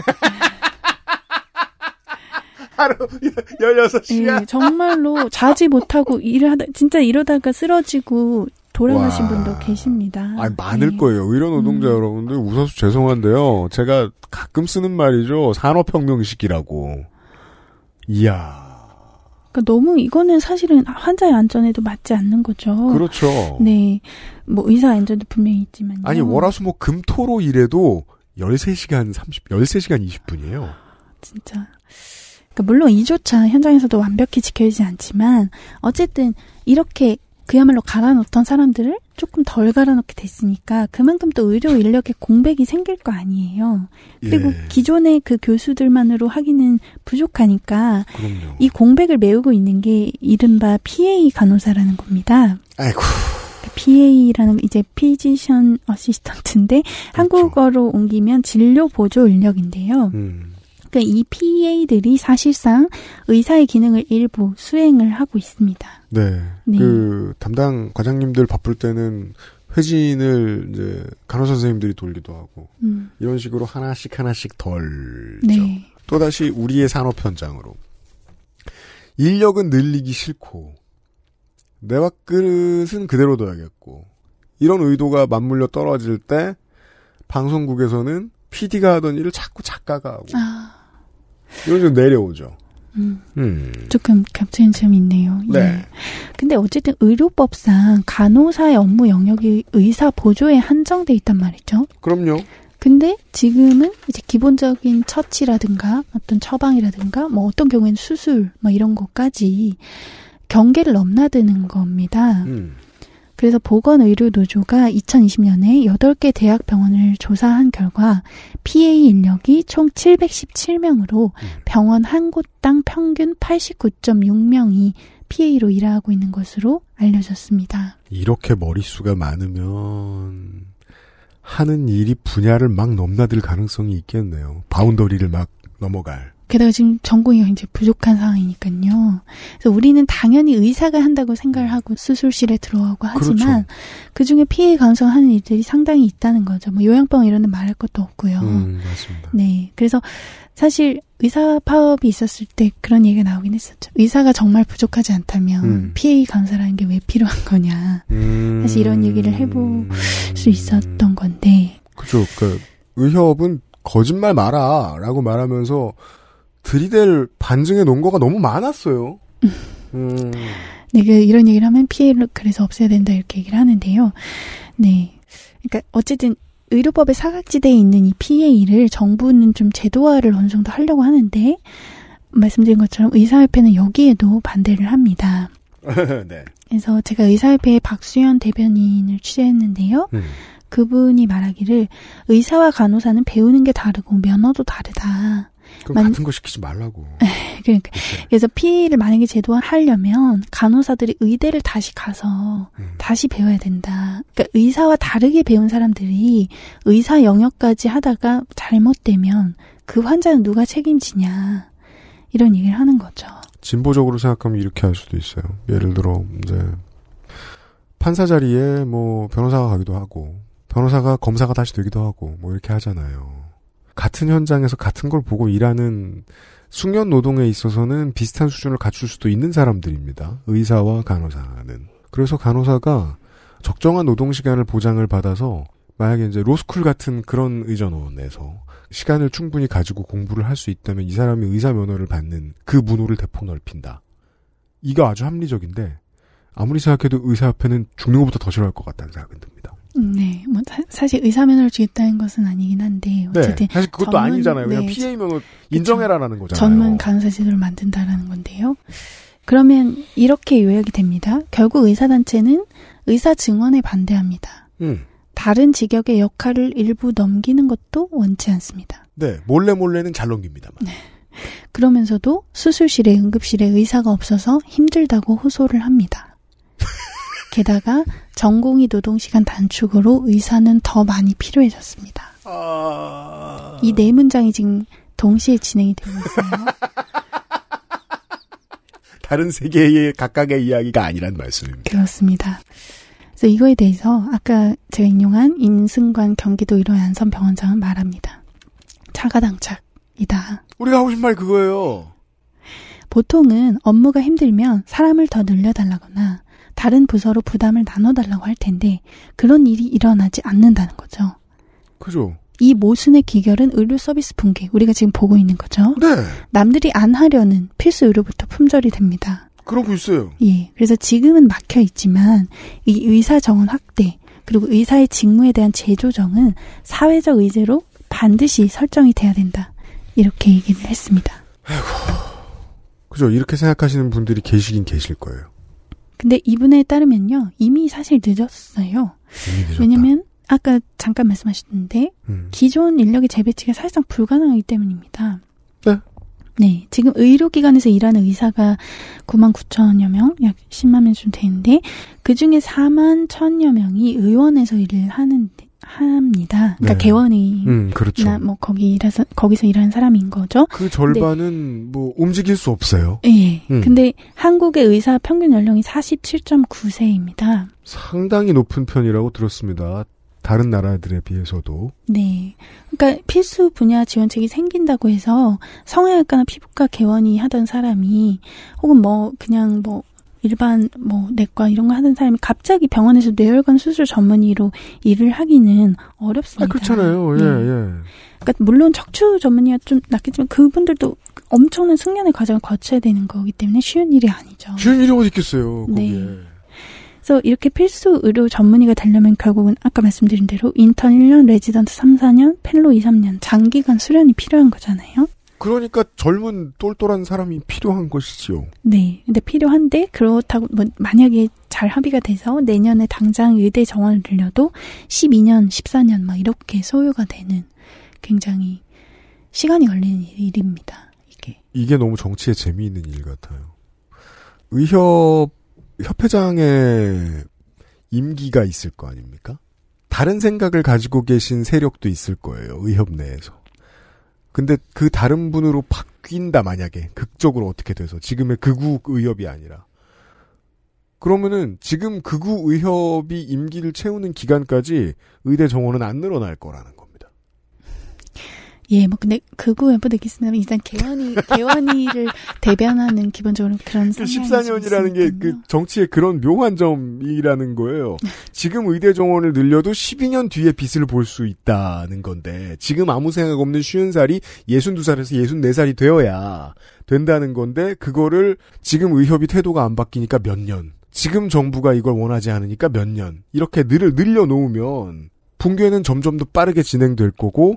하루 16시간. 네, 예, 정말로 자지 못하고 일하다 진짜 이러다가 쓰러지고 돌아가신 와. 분도 계십니다. 아 많을 네. 거예요. 이런 노동자 음. 여러분들 웃어서 죄송한데요. 제가 가끔 쓰는 말이죠. 산업혁명시기라고 이야. 그러니까 너무 이거는 사실은 환자의 안전에도 맞지 않는 거죠. 그렇죠. 네. 뭐 의사 안전도 분명히 있지만 아니, 월화수목 뭐 금토로 일해도 13시간 30 13시간 20분이에요. 진짜. 그러니까 물론 이조차 현장에서도 완벽히 지켜지지 않지만 어쨌든 이렇게 그야말로 갈아놓던 사람들을 조금 덜 갈아놓게 됐으니까 그만큼 또 의료 인력의 공백이 생길 거 아니에요. 그리고 예. 기존의 그 교수들만으로 하기는 부족하니까 그럼요. 이 공백을 메우고 있는 게 이른바 PA 간호사라는 겁니다. 아이고. PA라는 이제 피지션 어시스턴트인데 그렇죠. 한국어로 옮기면 진료 보조 인력인데요. 음. 그러니까 이 PA들이 사실상 의사의 기능을 일부 수행을 하고 있습니다. 네. 네. 그 담당 과장님들 바쁠 때는 회진을 이제 간호사 선생님들이 돌기도 하고 음. 이런 식으로 하나씩 하나씩 덜죠. 네. 또 다시 우리의 산업 현장으로 인력은 늘리기 싫고 내와 그릇은 그대로 둬야겠고 이런 의도가 맞물려 떨어질 때 방송국에서는 PD가 하던 일을 자꾸 작가가 하고 아. 이건 좀 내려오죠. 음, 음. 조금 겹치는 점이 있네요. 예. 네. 예. 근데 어쨌든 의료법상 간호사의 업무 영역이 의사 보조에 한정돼 있단 말이죠. 그럼요. 근데 지금은 이제 기본적인 처치라든가 어떤 처방이라든가 뭐 어떤 경우에는 수술 뭐 이런 것까지 경계를 넘나드는 겁니다. 음. 그래서 보건의료노조가 2020년에 8개 대학 병원을 조사한 결과 PA 인력이 총 717명으로 음. 병원 한 곳당 평균 89.6명이 PA로 일하고 있는 것으로 알려졌습니다. 이렇게 머릿수가 많으면 하는 일이 분야를 막 넘나들 가능성이 있겠네요. 바운더리를 막 넘어갈. 게다가 지금 전공이 굉장히 부족한 상황이니까요. 그래서 우리는 당연히 의사가 한다고 생각을 하고 수술실에 들어가고 하지만 그렇죠 그 중에 피해 감소하는 일들이 상당히 있다는 거죠. 뭐 요양병 이런 데 말할 것도 없고요. 음, 맞습니다. 네, 그래서 사실 의사 파업이 있었을 때 그런 얘기가 나오긴 했었죠. 의사가 정말 부족하지 않다면 음. PA 감사라는 게 왜 필요한 거냐. 음. 사실 이런 얘기를 해볼 수 있었던 건데. 그죠. 그 그러니까 의협은 거짓말 마라라고 말하면서 들이댈 반증의 논거가 너무 많았어요. 음. 네, 그 이런 얘기를 하면 피해를 그래서 없애야 된다 이렇게 얘기를 하는데요. 네, 그러니까 어쨌든 의료법의 사각지대에 있는 이 피해를 정부는 좀 제도화를 어느 정도 하려고 하는데 말씀드린 것처럼 의사협회는 여기에도 반대를 합니다. 네. 그래서 제가 의사협회의 박수현 대변인을 취재했는데요. 음. 그분이 말하기를 의사와 간호사는 배우는 게 다르고 면허도 다르다. 만... 같은 거 시키지 말라고. 그러니까 그래서피해를 만약에 제도화하려면 간호사들이 의대를 다시 가서 음. 다시 배워야 된다. 그러니까 의사와 다르게 배운 사람들이 의사 영역까지 하다가 잘못되면 그 환자는 누가 책임지냐 이런 얘기를 하는 거죠. 진보적으로 생각하면 이렇게 할 수도 있어요. 예를 들어 이제 판사 자리에 뭐 변호사가 가기도 하고 변호사가 검사가 다시 되기도 하고 뭐 이렇게 하잖아요. 같은 현장에서 같은 걸 보고 일하는 숙련 노동에 있어서는 비슷한 수준을 갖출 수도 있는 사람들입니다. 의사와 간호사는. 그래서 간호사가 적정한 노동 시간을 보장을 받아서 만약에 이제 로스쿨 같은 그런 의전원에서 시간을 충분히 가지고 공부를 할 수 있다면 이 사람이 의사 면허를 받는 그 문호를 대폭 넓힌다. 이거 아주 합리적인데 아무리 생각해도 의사 앞에는 죽는 것보다 더 싫어할 것 같다는 생각은 듭니다. 네, 뭐 사, 실 의사면허를 주겠다는 것은 아니긴 한데 네, 어쨌든 네, 사실 그것도 전문, 아니잖아요. 그냥 네, 피해 면허 인정해라라는 거잖아요. 전문 간호사제도를 만든다라는 건데요. 그러면 이렇게 요약이 됩니다. 결국 의사단체는 의사 증언에 반대합니다. 음. 다른 직역의 역할을 일부 넘기는 것도 원치 않습니다. 네, 몰래 몰래는 잘 넘깁니다만. 네. 그러면서도 수술실에 응급실에 의사가 없어서 힘들다고 호소를 합니다. 게다가 전공의 노동시간 단축으로 의사는 더 많이 필요해졌습니다. 어... 아. 이네 문장이 지금 동시에 진행이 되고 있어요. 다른 세계의 각각의 이야기가 아니란 말씀입니다. 그렇습니다. 그래서 이거에 대해서 아까 제가 인용한 인승관 경기도 일호 안선 병원장은 말합니다. 차가당착이다. 우리가 하고 싶은 말 그거예요. 보통은 업무가 힘들면 사람을 더 늘려달라거나 다른 부서로 부담을 나눠달라고 할 텐데 그런 일이 일어나지 않는다는 거죠. 그죠. 이 모순의 기결은 의료 서비스 붕괴 우리가 지금 보고 있는 거죠. 네. 남들이 안 하려는 필수 의료부터 품절이 됩니다. 그러고 있어요. 예. 그래서 지금은 막혀 있지만 이 의사 정원 확대 그리고 의사의 직무에 대한 재조정은 사회적 의제로 반드시 설정이 돼야 된다. 이렇게 얘기를 했습니다. 아이고. 그죠. 이렇게 생각하시는 분들이 계시긴 계실 거예요. 근데 이분에 따르면요, 이미 사실 늦었어요. 왜냐면 아까 잠깐 말씀하셨는데 음. 기존 인력의 재배치가 사실상 불가능하기 때문입니다. 네. 네, 지금 의료기관에서 일하는 의사가 9만 9천여 명, 약 10만 명쯤 되는데, 그 중에 4만 1천여 명이 의원에서 일을 하는, 데 합니다. 그러니까 네. 개원이 음, 그렇죠. 뭐 거기 일서 거기서 일하는 사람인 거죠. 그 절반은 네. 뭐 움직일 수 없어요. 예. 음. 근데 한국의 의사 평균 연령이 47.9세입니다. 상당히 높은 편이라고 들었습니다. 다른 나라들에 비해서도. 네. 그러니까 필수 분야 지원책이 생긴다고 해서 성형외과나 피부과 개원이 하던 사람이 혹은 뭐 그냥 뭐 일반 뭐 내과 이런 거 하는 사람이 갑자기 병원에서 뇌혈관 수술 전문의로 일을 하기는 어렵습니다. 아, 그렇잖아요. 예, 네. 예. 그러니까 물론 척추 전문의가 좀 낫겠지만 그분들도 엄청난 숙련의 과정을 거쳐야 되는 거기 때문에 쉬운 일이 아니죠. 쉬운 일이 어디 있겠어요. 거기에. 네. 그래서 이렇게 필수 의료 전문의가 되려면 결국은 아까 말씀드린 대로 인턴 1년, 레지던트 3, 4년, 펠로 2, 3년 장기간 수련이 필요한 거잖아요. 그러니까 젊은 똘똘한 사람이 필요한 것이지요. 네. 근데 필요한데 그렇다고 뭐 만약에 잘 합의가 돼서 내년에 당장 의대 정원을 늘려도 12년, 14년 막 이렇게 소요가 되는 굉장히 시간이 걸리는 일입니다. 이게. 이게 너무 정치에 재미있는 일 같아요. 의협 협회장의 임기가 있을 거 아닙니까? 다른 생각을 가지고 계신 세력도 있을 거예요. 의협 내에서. 근데 그 다른 분으로 바뀐다 만약에 극적으로 어떻게 돼서 지금의 극우 의협이 아니라 그러면은 지금 극우 의협이 임기를 채우는 기간까지 의대 정원은 안 늘어날 거라는 겁니다. 예, 뭐 근데 극우 멤버들 있으면 일단 개헌이 개헌이를 대변하는 기본적으로 그런 그 14년이라는 게 그 정치의 그런 묘한 점이라는 거예요. 지금 의대 정원을 늘려도 12년 뒤에 빚을볼 수 있다는 건데 지금 아무 생각 없는 쉬운 살이 62살에서 64살이 되어야 된다는 건데 그거를 지금 의협이 태도가 안 바뀌니까 몇 년, 지금 정부가 이걸 원하지 않으니까 몇 년 이렇게 늘 늘려 놓으면 붕괴는 점점 더 빠르게 진행될 거고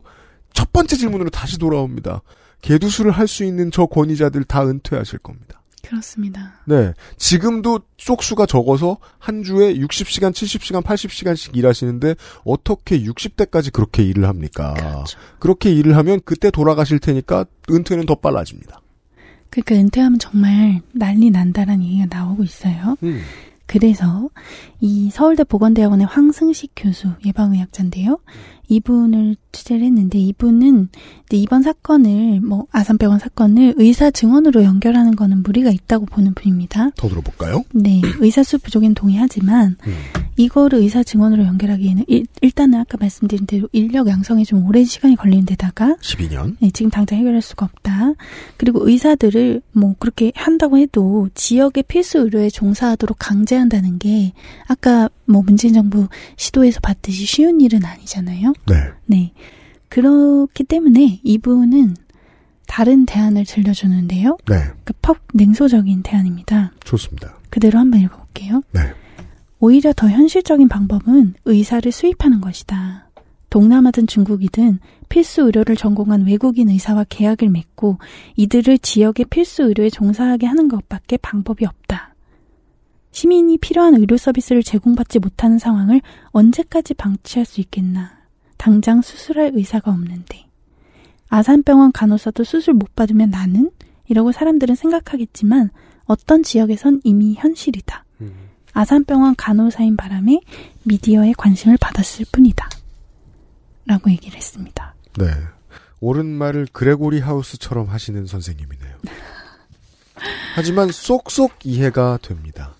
첫 번째 질문으로 다시 돌아옵니다. 개두수를 할 수 있는 저 권위자들 다 은퇴하실 겁니다. 그렇습니다. 네. 지금도 쪽수가 적어서 한 주에 60시간, 70시간, 80시간씩 일하시는데 어떻게 60대까지 그렇게 일을 합니까? 그렇죠. 그렇게 일을 하면 그때 돌아가실 테니까 은퇴는 더 빨라집니다. 그러니까 은퇴하면 정말 난리 난다라는 얘기가 나오고 있어요. 음. 그래서 이 서울대 보건대학원의 황승식 교수 예방의학자인데요. 이분을 취재를 했는데 이분은 이번 사건을 뭐 아산병원 사건을 의사 증언으로 연결하는 거는 무리가 있다고 보는 분입니다. 더 들어볼까요? 네, 의사 수 부족엔 동의하지만 음. 이거를 의사 증언으로 연결하기에는 일, 단은 아까 말씀드린 대로 인력 양성에 좀 오랜 시간이 걸리는 데다가 12년. 네, 지금 당장 해결할 수가 없다. 그리고 의사들을 뭐 그렇게 한다고 해도 지역의 필수 의료에 종사하도록 강제한다는 게 아까 뭐 문재인 정부 시도에서 봤듯이 쉬운 일은 아니잖아요. 네. 네. 그렇기 때문에 이분은 다른 대안을 들려주는데요. 네. 그러니까 퍽 냉소적인 대안입니다. 좋습니다. 그대로 한번 읽어볼게요. 네. 오히려 더 현실적인 방법은 의사를 수입하는 것이다. 동남아든 중국이든 필수 의료를 전공한 외국인 의사와 계약을 맺고 이들을 지역의 필수 의료에 종사하게 하는 것밖에 방법이 없다. 시민이 필요한 의료 서비스를 제공받지 못하는 상황을 언제까지 방치할 수 있겠나. 당장 수술할 의사가 없는데. 아산병원 간호사도 수술 못 받으면 나는? 이러고 사람들은 생각하겠지만 어떤 지역에선 이미 현실이다. 음. 아산병원 간호사인 바람에 미디어의 관심을 받았을 뿐이다. 라고 얘기를 했습니다. 네. 옳은 말을 그레고리 하우스처럼 하시는 선생님이네요. 하지만 쏙쏙 이해가 됩니다.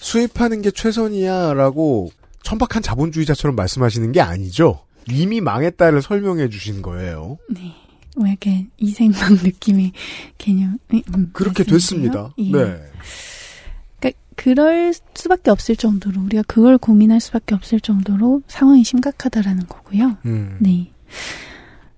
수입하는 게 최선이야라고 천박한 자본주의자처럼 말씀하시는 게 아니죠. 이미 망했다를 설명해 주신 거예요. 네. 왜 이렇게 이생망 느낌의 개념? 음, 음 그렇게 됐습니다. 예. 네. 그러니까 그럴 수밖에 없을 정도로 우리가 그걸 고민할 수밖에 없을 정도로 상황이 심각하다라는 거고요. 음. 네.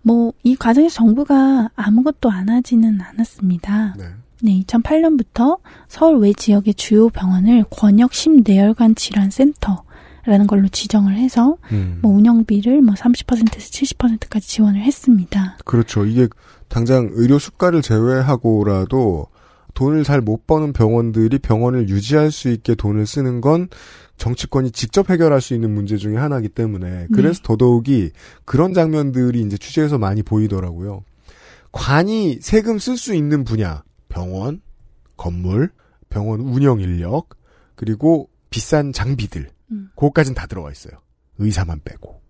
뭐 이 과정에서 정부가 아무것도 안 하지는 않았습니다. 네. 네, 2008년부터 서울 외 지역의 주요 병원을 권역 심내혈관 질환 센터라는 걸로 지정을 해서 음. 뭐 운영비를 뭐 30%에서 70%까지 지원을 했습니다. 그렇죠. 이게 당장 의료 수가를 제외하고라도 돈을 잘 못 버는 병원들이 병원을 유지할 수 있게 돈을 쓰는 건 정치권이 직접 해결할 수 있는 문제 중의 하나이기 때문에 네. 그래서 네. 더더욱이 그런 장면들이 이제 취재에서 많이 보이더라고요. 관이 세금 쓸 수 있는 분야 병원, 건물, 병원 운영 인력, 그리고 비싼 장비들. 음. 그것까진 다들어가 있어요. 의사만 빼고.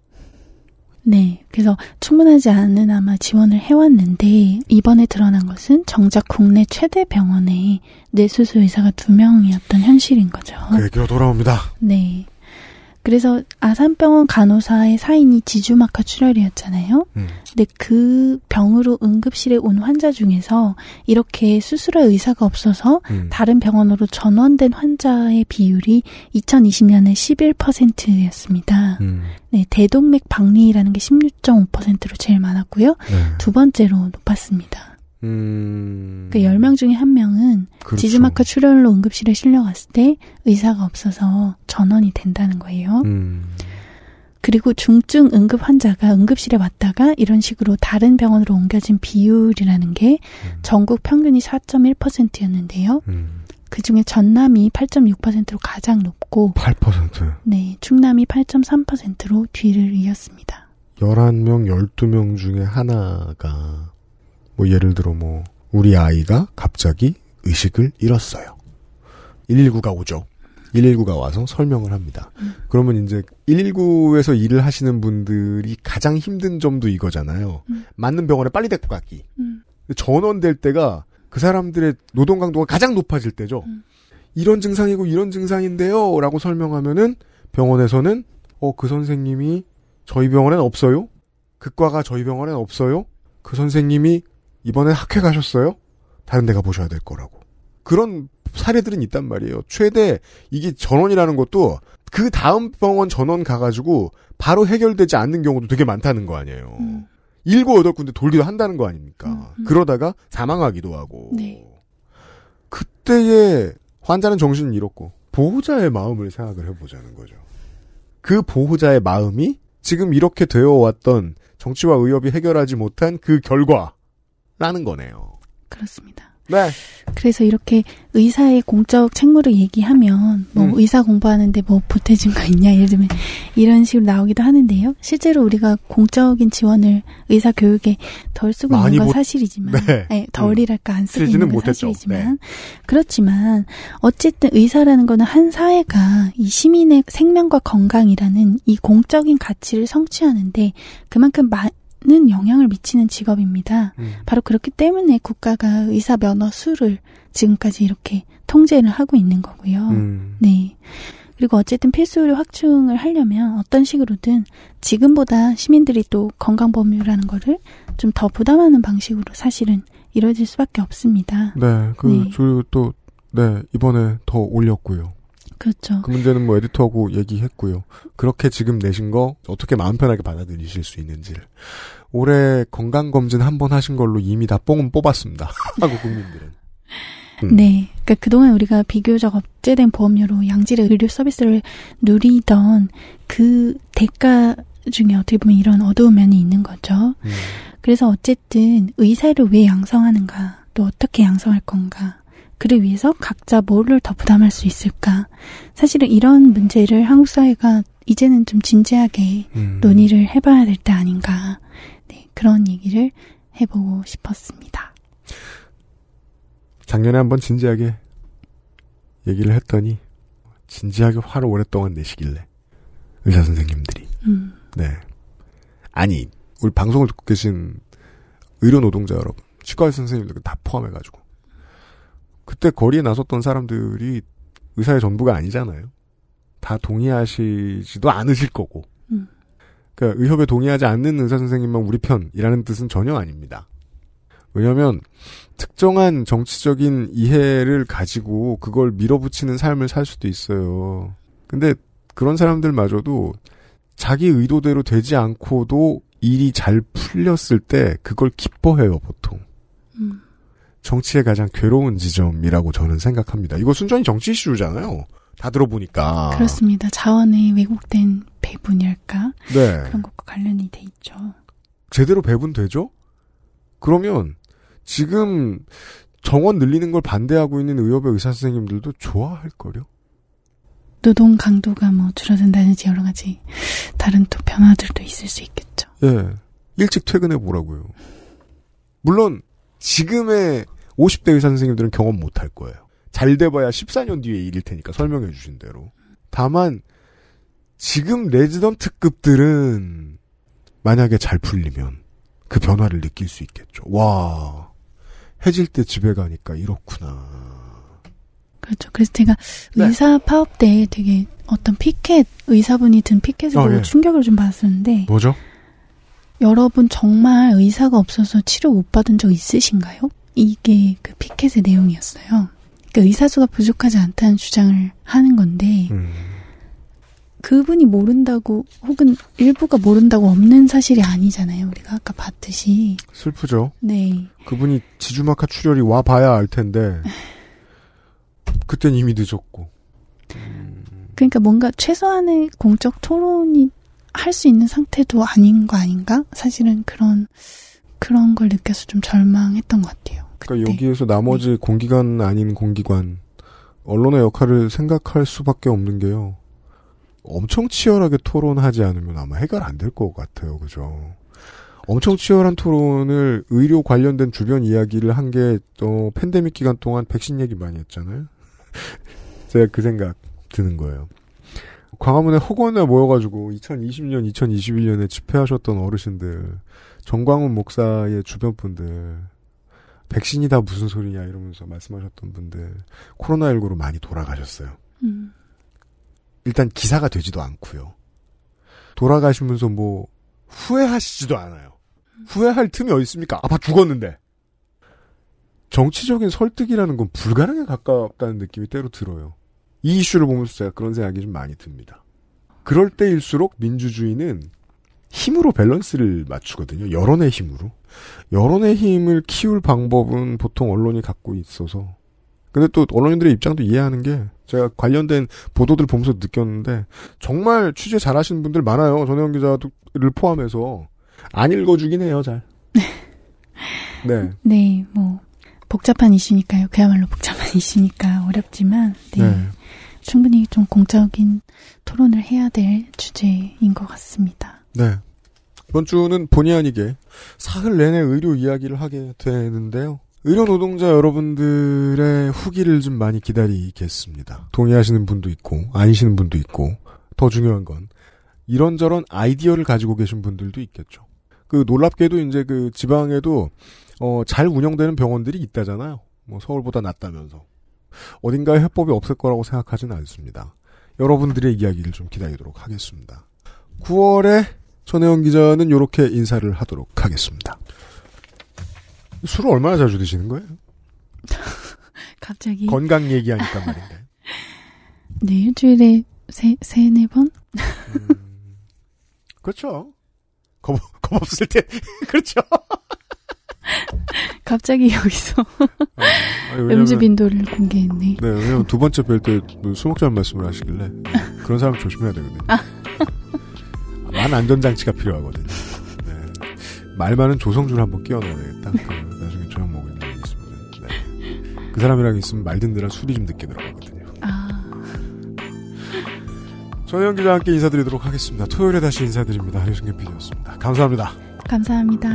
네. 그래서 충분하지 않은 아마 지원을 해왔는데, 이번에 드러난 것은 정작 국내 최대 병원에 뇌수술 의사가 두 명이었던 현실인 거죠. 그 얘기로 돌아옵니다. 네. 그래서 아산병원 간호사의 사인이 지주막하 출혈이었잖아요. 음. 근데 그 병으로 응급실에 온 환자 중에서 이렇게 수술할 의사가 없어서 음. 다른 병원으로 전원된 환자의 비율이 2020년에 11%였습니다. 음. 네, 대동맥 박리라는 게 16.5%로 제일 많았고요. 네. 두 번째로 높았습니다. 음... 그 10명 중에 한 명은 그렇죠. 지지마카 출혈로 응급실에 실려갔을 때 의사가 없어서 전원이 된다는 거예요. 음... 그리고 중증 응급 환자가 응급실에 왔다가 이런 식으로 다른 병원으로 옮겨진 비율이라는 게 음... 전국 평균이 4.1%였는데요. 음. 그 중에 전남이 8.6%로 가장 높고 8%. 네, 충남이 8.3%로 뒤를 이었습니다. 11명, 12명 중에 하나가 뭐 예를 들어 뭐 우리 아이가 갑자기 의식을 잃었어요. 119가 오죠. 119가 와서 설명을 합니다. 음. 그러면 이제 119에서 일을 하시는 분들이 가장 힘든 점도 이거잖아요. 음. 맞는 병원에 빨리 데리고 가기. 음. 전원될 때가 그 사람들의 노동 강도가 가장 높아질 때죠. 음. 이런 증상이고 이런 증상인데요. 라고 설명하면은 병원에서는 어, 그 선생님이 저희 병원엔 없어요? 극과가 저희 병원엔 없어요? 그 선생님이 이번에 학회 가셨어요? 다른 데 가보셔야 될 거라고. 그런 사례들은 있단 말이에요. 최대 이게 전원이라는 것도 그 다음 병원 전원 가가지고 바로 해결되지 않는 경우도 되게 많다는 거 아니에요. 음. 일곱 여덟 군데 돌기도 한다는 거 아닙니까? 음. 음. 그러다가 사망하기도 하고. 네. 그때의 환자는 정신을 잃었고 보호자의 마음을 생각을 해보자는 거죠. 그 보호자의 마음이 지금 이렇게 되어 왔던 정치와 의협이 해결하지 못한 그 결과 라는 거네요. 그렇습니다. 네. 그래서 이렇게 의사의 공적 책무를 얘기하면 뭐 음. 의사 공부하는데 뭐보태준거 있냐 예를 들면 이런 식으로 나오기도 하는데요. 실제로 우리가 공적인 지원을 의사 교육에 덜 쓰고 있는 건 못, 사실이지만 네. 아 덜이랄까 안 쓰고 있는 건 사실이지만 네. 그렇지만 어쨌든 의사라는 거는 한 사회가 이 시민의 생명과 건강이라는 이 공적인 가치를 성취하는데 그만큼 마, 는 영향을 미치는 직업입니다. 음. 바로 그렇기 때문에 국가가 의사 면허 수를 지금까지 이렇게 통제를 하고 있는 거고요. 음. 네. 그리고 어쨌든 필수 료 확충을 하려면 어떤 식으로든 지금보다 시민들이 또 건강 법률이라는 거를 좀 더 부담하는 방식으로 사실은 이루어질 수밖에 없습니다. 네. 그 네. 그리고 또 네, 이번에 더 올렸고요. 그렇죠. 그 문제는 뭐 에디터하고 얘기했고요. 그렇게 지금 내신 거 어떻게 마음 편하게 받아들이실 수 있는지를. 올해 건강검진 한 번 하신 걸로 이미 다 뽕은 뽑았습니다. 하고 국민들은. 음. 네. 그러니까 그동안 우리가 비교적 억제된 보험료로 양질의 의료 서비스를 누리던 그 대가 중에 어떻게 보면 이런 어두운 면이 있는 거죠. 음. 그래서 어쨌든 의사를 왜 양성하는가, 또 어떻게 양성할 건가, 그를 위해서 각자 뭐를 더 부담할 수 있을까? 사실은 이런 문제를 한국 사회가 이제는 좀 진지하게 음. 논의를 해봐야 될 때 아닌가. 네, 그런 얘기를 해보고 싶었습니다. 작년에 한번 진지하게 얘기를 했더니 진지하게 화를 오랫동안 내시길래 의사 선생님들이 음. 네 아니 우리 방송을 듣고 계신 의료 노동자 여러분 치과 의사 선생님들 다 포함해가지고 그때 거리에 나섰던 사람들이 의사의 전부가 아니잖아요. 다 동의하시지도 않으실 거고. 음. 그니까 의협에 동의하지 않는 의사 선생님만 우리 편이라는 뜻은 전혀 아닙니다. 왜냐하면 특정한 정치적인 이해를 가지고 그걸 밀어붙이는 삶을 살 수도 있어요. 근데 그런 사람들마저도 자기 의도대로 되지 않고도 일이 잘 풀렸을 때 그걸 기뻐해요 보통. 음. 정치의 가장 괴로운 지점이라고 저는 생각합니다. 이거 순전히 정치 이슈잖아요. 다 들어보니까. 그렇습니다. 자원의 왜곡된 배분일까? 네. 그런 것과 관련이 돼 있죠. 제대로 배분되죠? 그러면 지금 정원 늘리는 걸 반대하고 있는 의협의 의사 선생님들도 좋아할 거요 노동 강도가 뭐 줄어든다든지 여러 가지 다른 또 변화들도 있을 수 있겠죠. 예. 일찍 퇴근해 보라고요. 물론 지금의 50대 의사 선생님들은 경험 못할 거예요. 잘 돼봐야 14년 뒤에 일일 테니까 설명해 주신 대로. 다만 지금 레지던트급들은 만약에 잘 풀리면 그 변화를 느낄 수 있겠죠. 와 해질 때 집에 가니까 이렇구나. 그렇죠. 그래서 제가 네. 의사 파업 때 되게 어떤 피켓 의사분이 든 피켓을 보고 아, 예. 충격을 좀 받았었는데 뭐죠? 여러분 정말 의사가 없어서 치료 못 받은 적 있으신가요? 이게 그 피켓의 내용이었어요. 그러니까 의사수가 부족하지 않다는 주장을 하는 건데 음. 그분이 모른다고 혹은 일부가 모른다고 없는 사실이 아니잖아요. 우리가 아까 봤듯이 슬프죠. 네. 그분이 지주마카 출혈이 와 봐야 알 텐데 그땐 이미 늦었고. 그러니까 뭔가 최소한의 공적 토론이 할수 있는 상태도 아닌 거 아닌가? 사실은 그런 그런 걸 느껴서 좀 절망했던 것 같아요. 그러니까 그때. 그러니까 여기에서 나머지 네. 공기관 아닌 공기관 언론의 역할을 생각할 수밖에 없는 게요. 엄청 치열하게 토론하지 않으면 아마 해결 안 될 것 같아요. 그죠? 엄청 치열한 토론을 의료 관련된 주변 이야기를 한 게 또 팬데믹 기간 동안 백신 얘기 많이 했잖아요. 제가 그 생각 드는 거예요. 광화문에 허원에 모여가지고 2020년, 2021년에 집회하셨던 어르신들, 정광훈 목사의 주변 분들, 백신이 다 무슨 소리냐 이러면서 말씀하셨던 분들, 코로나19로 많이 돌아가셨어요. 음. 일단 기사가 되지도 않고요. 돌아가시면서 뭐 후회하시지도 않아요. 후회할 틈이 어디 있습니까? 아파 죽었는데. 정치적인 설득이라는 건 불가능에 가깝다는 느낌이 때로 들어요. 이 이슈를 보면서 제가 그런 생각이 좀 많이 듭니다. 그럴 때일수록 민주주의는 힘으로 밸런스를 맞추거든요. 여론의 힘으로. 여론의 힘을 키울 방법은 보통 언론이 갖고 있어서. 근데 또 언론인들의 입장도 이해하는 게 제가 관련된 보도들 보면서 느꼈는데 정말 취재 잘하시는 분들 많아요. 전혜원 기자를 포함해서 안 읽어주긴 해요, 잘. 네. 네, 뭐 복잡한 이슈니까요. 그야말로 복잡한 이슈니까 어렵지만. 네. 네. 충분히 좀 공적인 토론을 해야 될 주제인 것 같습니다. 네. 이번 주는 본의 아니게 사흘 내내 의료 이야기를 하게 되는데요. 의료 노동자 여러분들의 후기를 좀 많이 기다리겠습니다. 동의하시는 분도 있고, 아니시는 분도 있고, 더 중요한 건 이런저런 아이디어를 가지고 계신 분들도 있겠죠. 그 놀랍게도 이제 그 지방에도 어, 잘 운영되는 병원들이 있다잖아요. 뭐 서울보다 낫다면서. 어딘가에 해법이 없을 거라고 생각하지는 않습니다. 여러분들의 이야기를 좀 기다리도록 하겠습니다. 9월에 전혜원 기자는 이렇게 인사를 하도록 하겠습니다. 술을 얼마나 자주 드시는 거예요? 갑자기 건강 얘기하니까 말인데. 네, 일주일에 세, 세네 번? 음, 그렇죠. 겁, 겁 없을 때, 그렇죠. 갑자기 여기서 아 음주 빈도를 공개했네. 네, 왜냐면 두 번째 뵐때 수목자는 뭐 말씀을 하시길래 그런 사람 조심해야 되거든요. 만 아. 안전장치가 필요하거든요. 네. 말많은조성준를 한번 끼워넣어야 되겠다. 나중에 조용 먹을 일이 있습니다. 네. 그 사람이랑 있으면 말든느라 술이 좀 늦게 들어가거든요. 아. 전현 기자와 함께 인사드리도록 하겠습니다. 토요일에 다시 인사드립니다. 유승균 PD였습니다. 감사합니다. 감사합니다.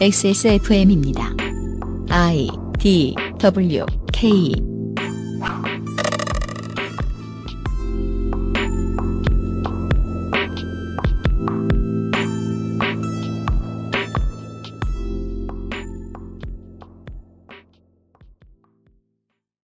XSFM입니다. I D W K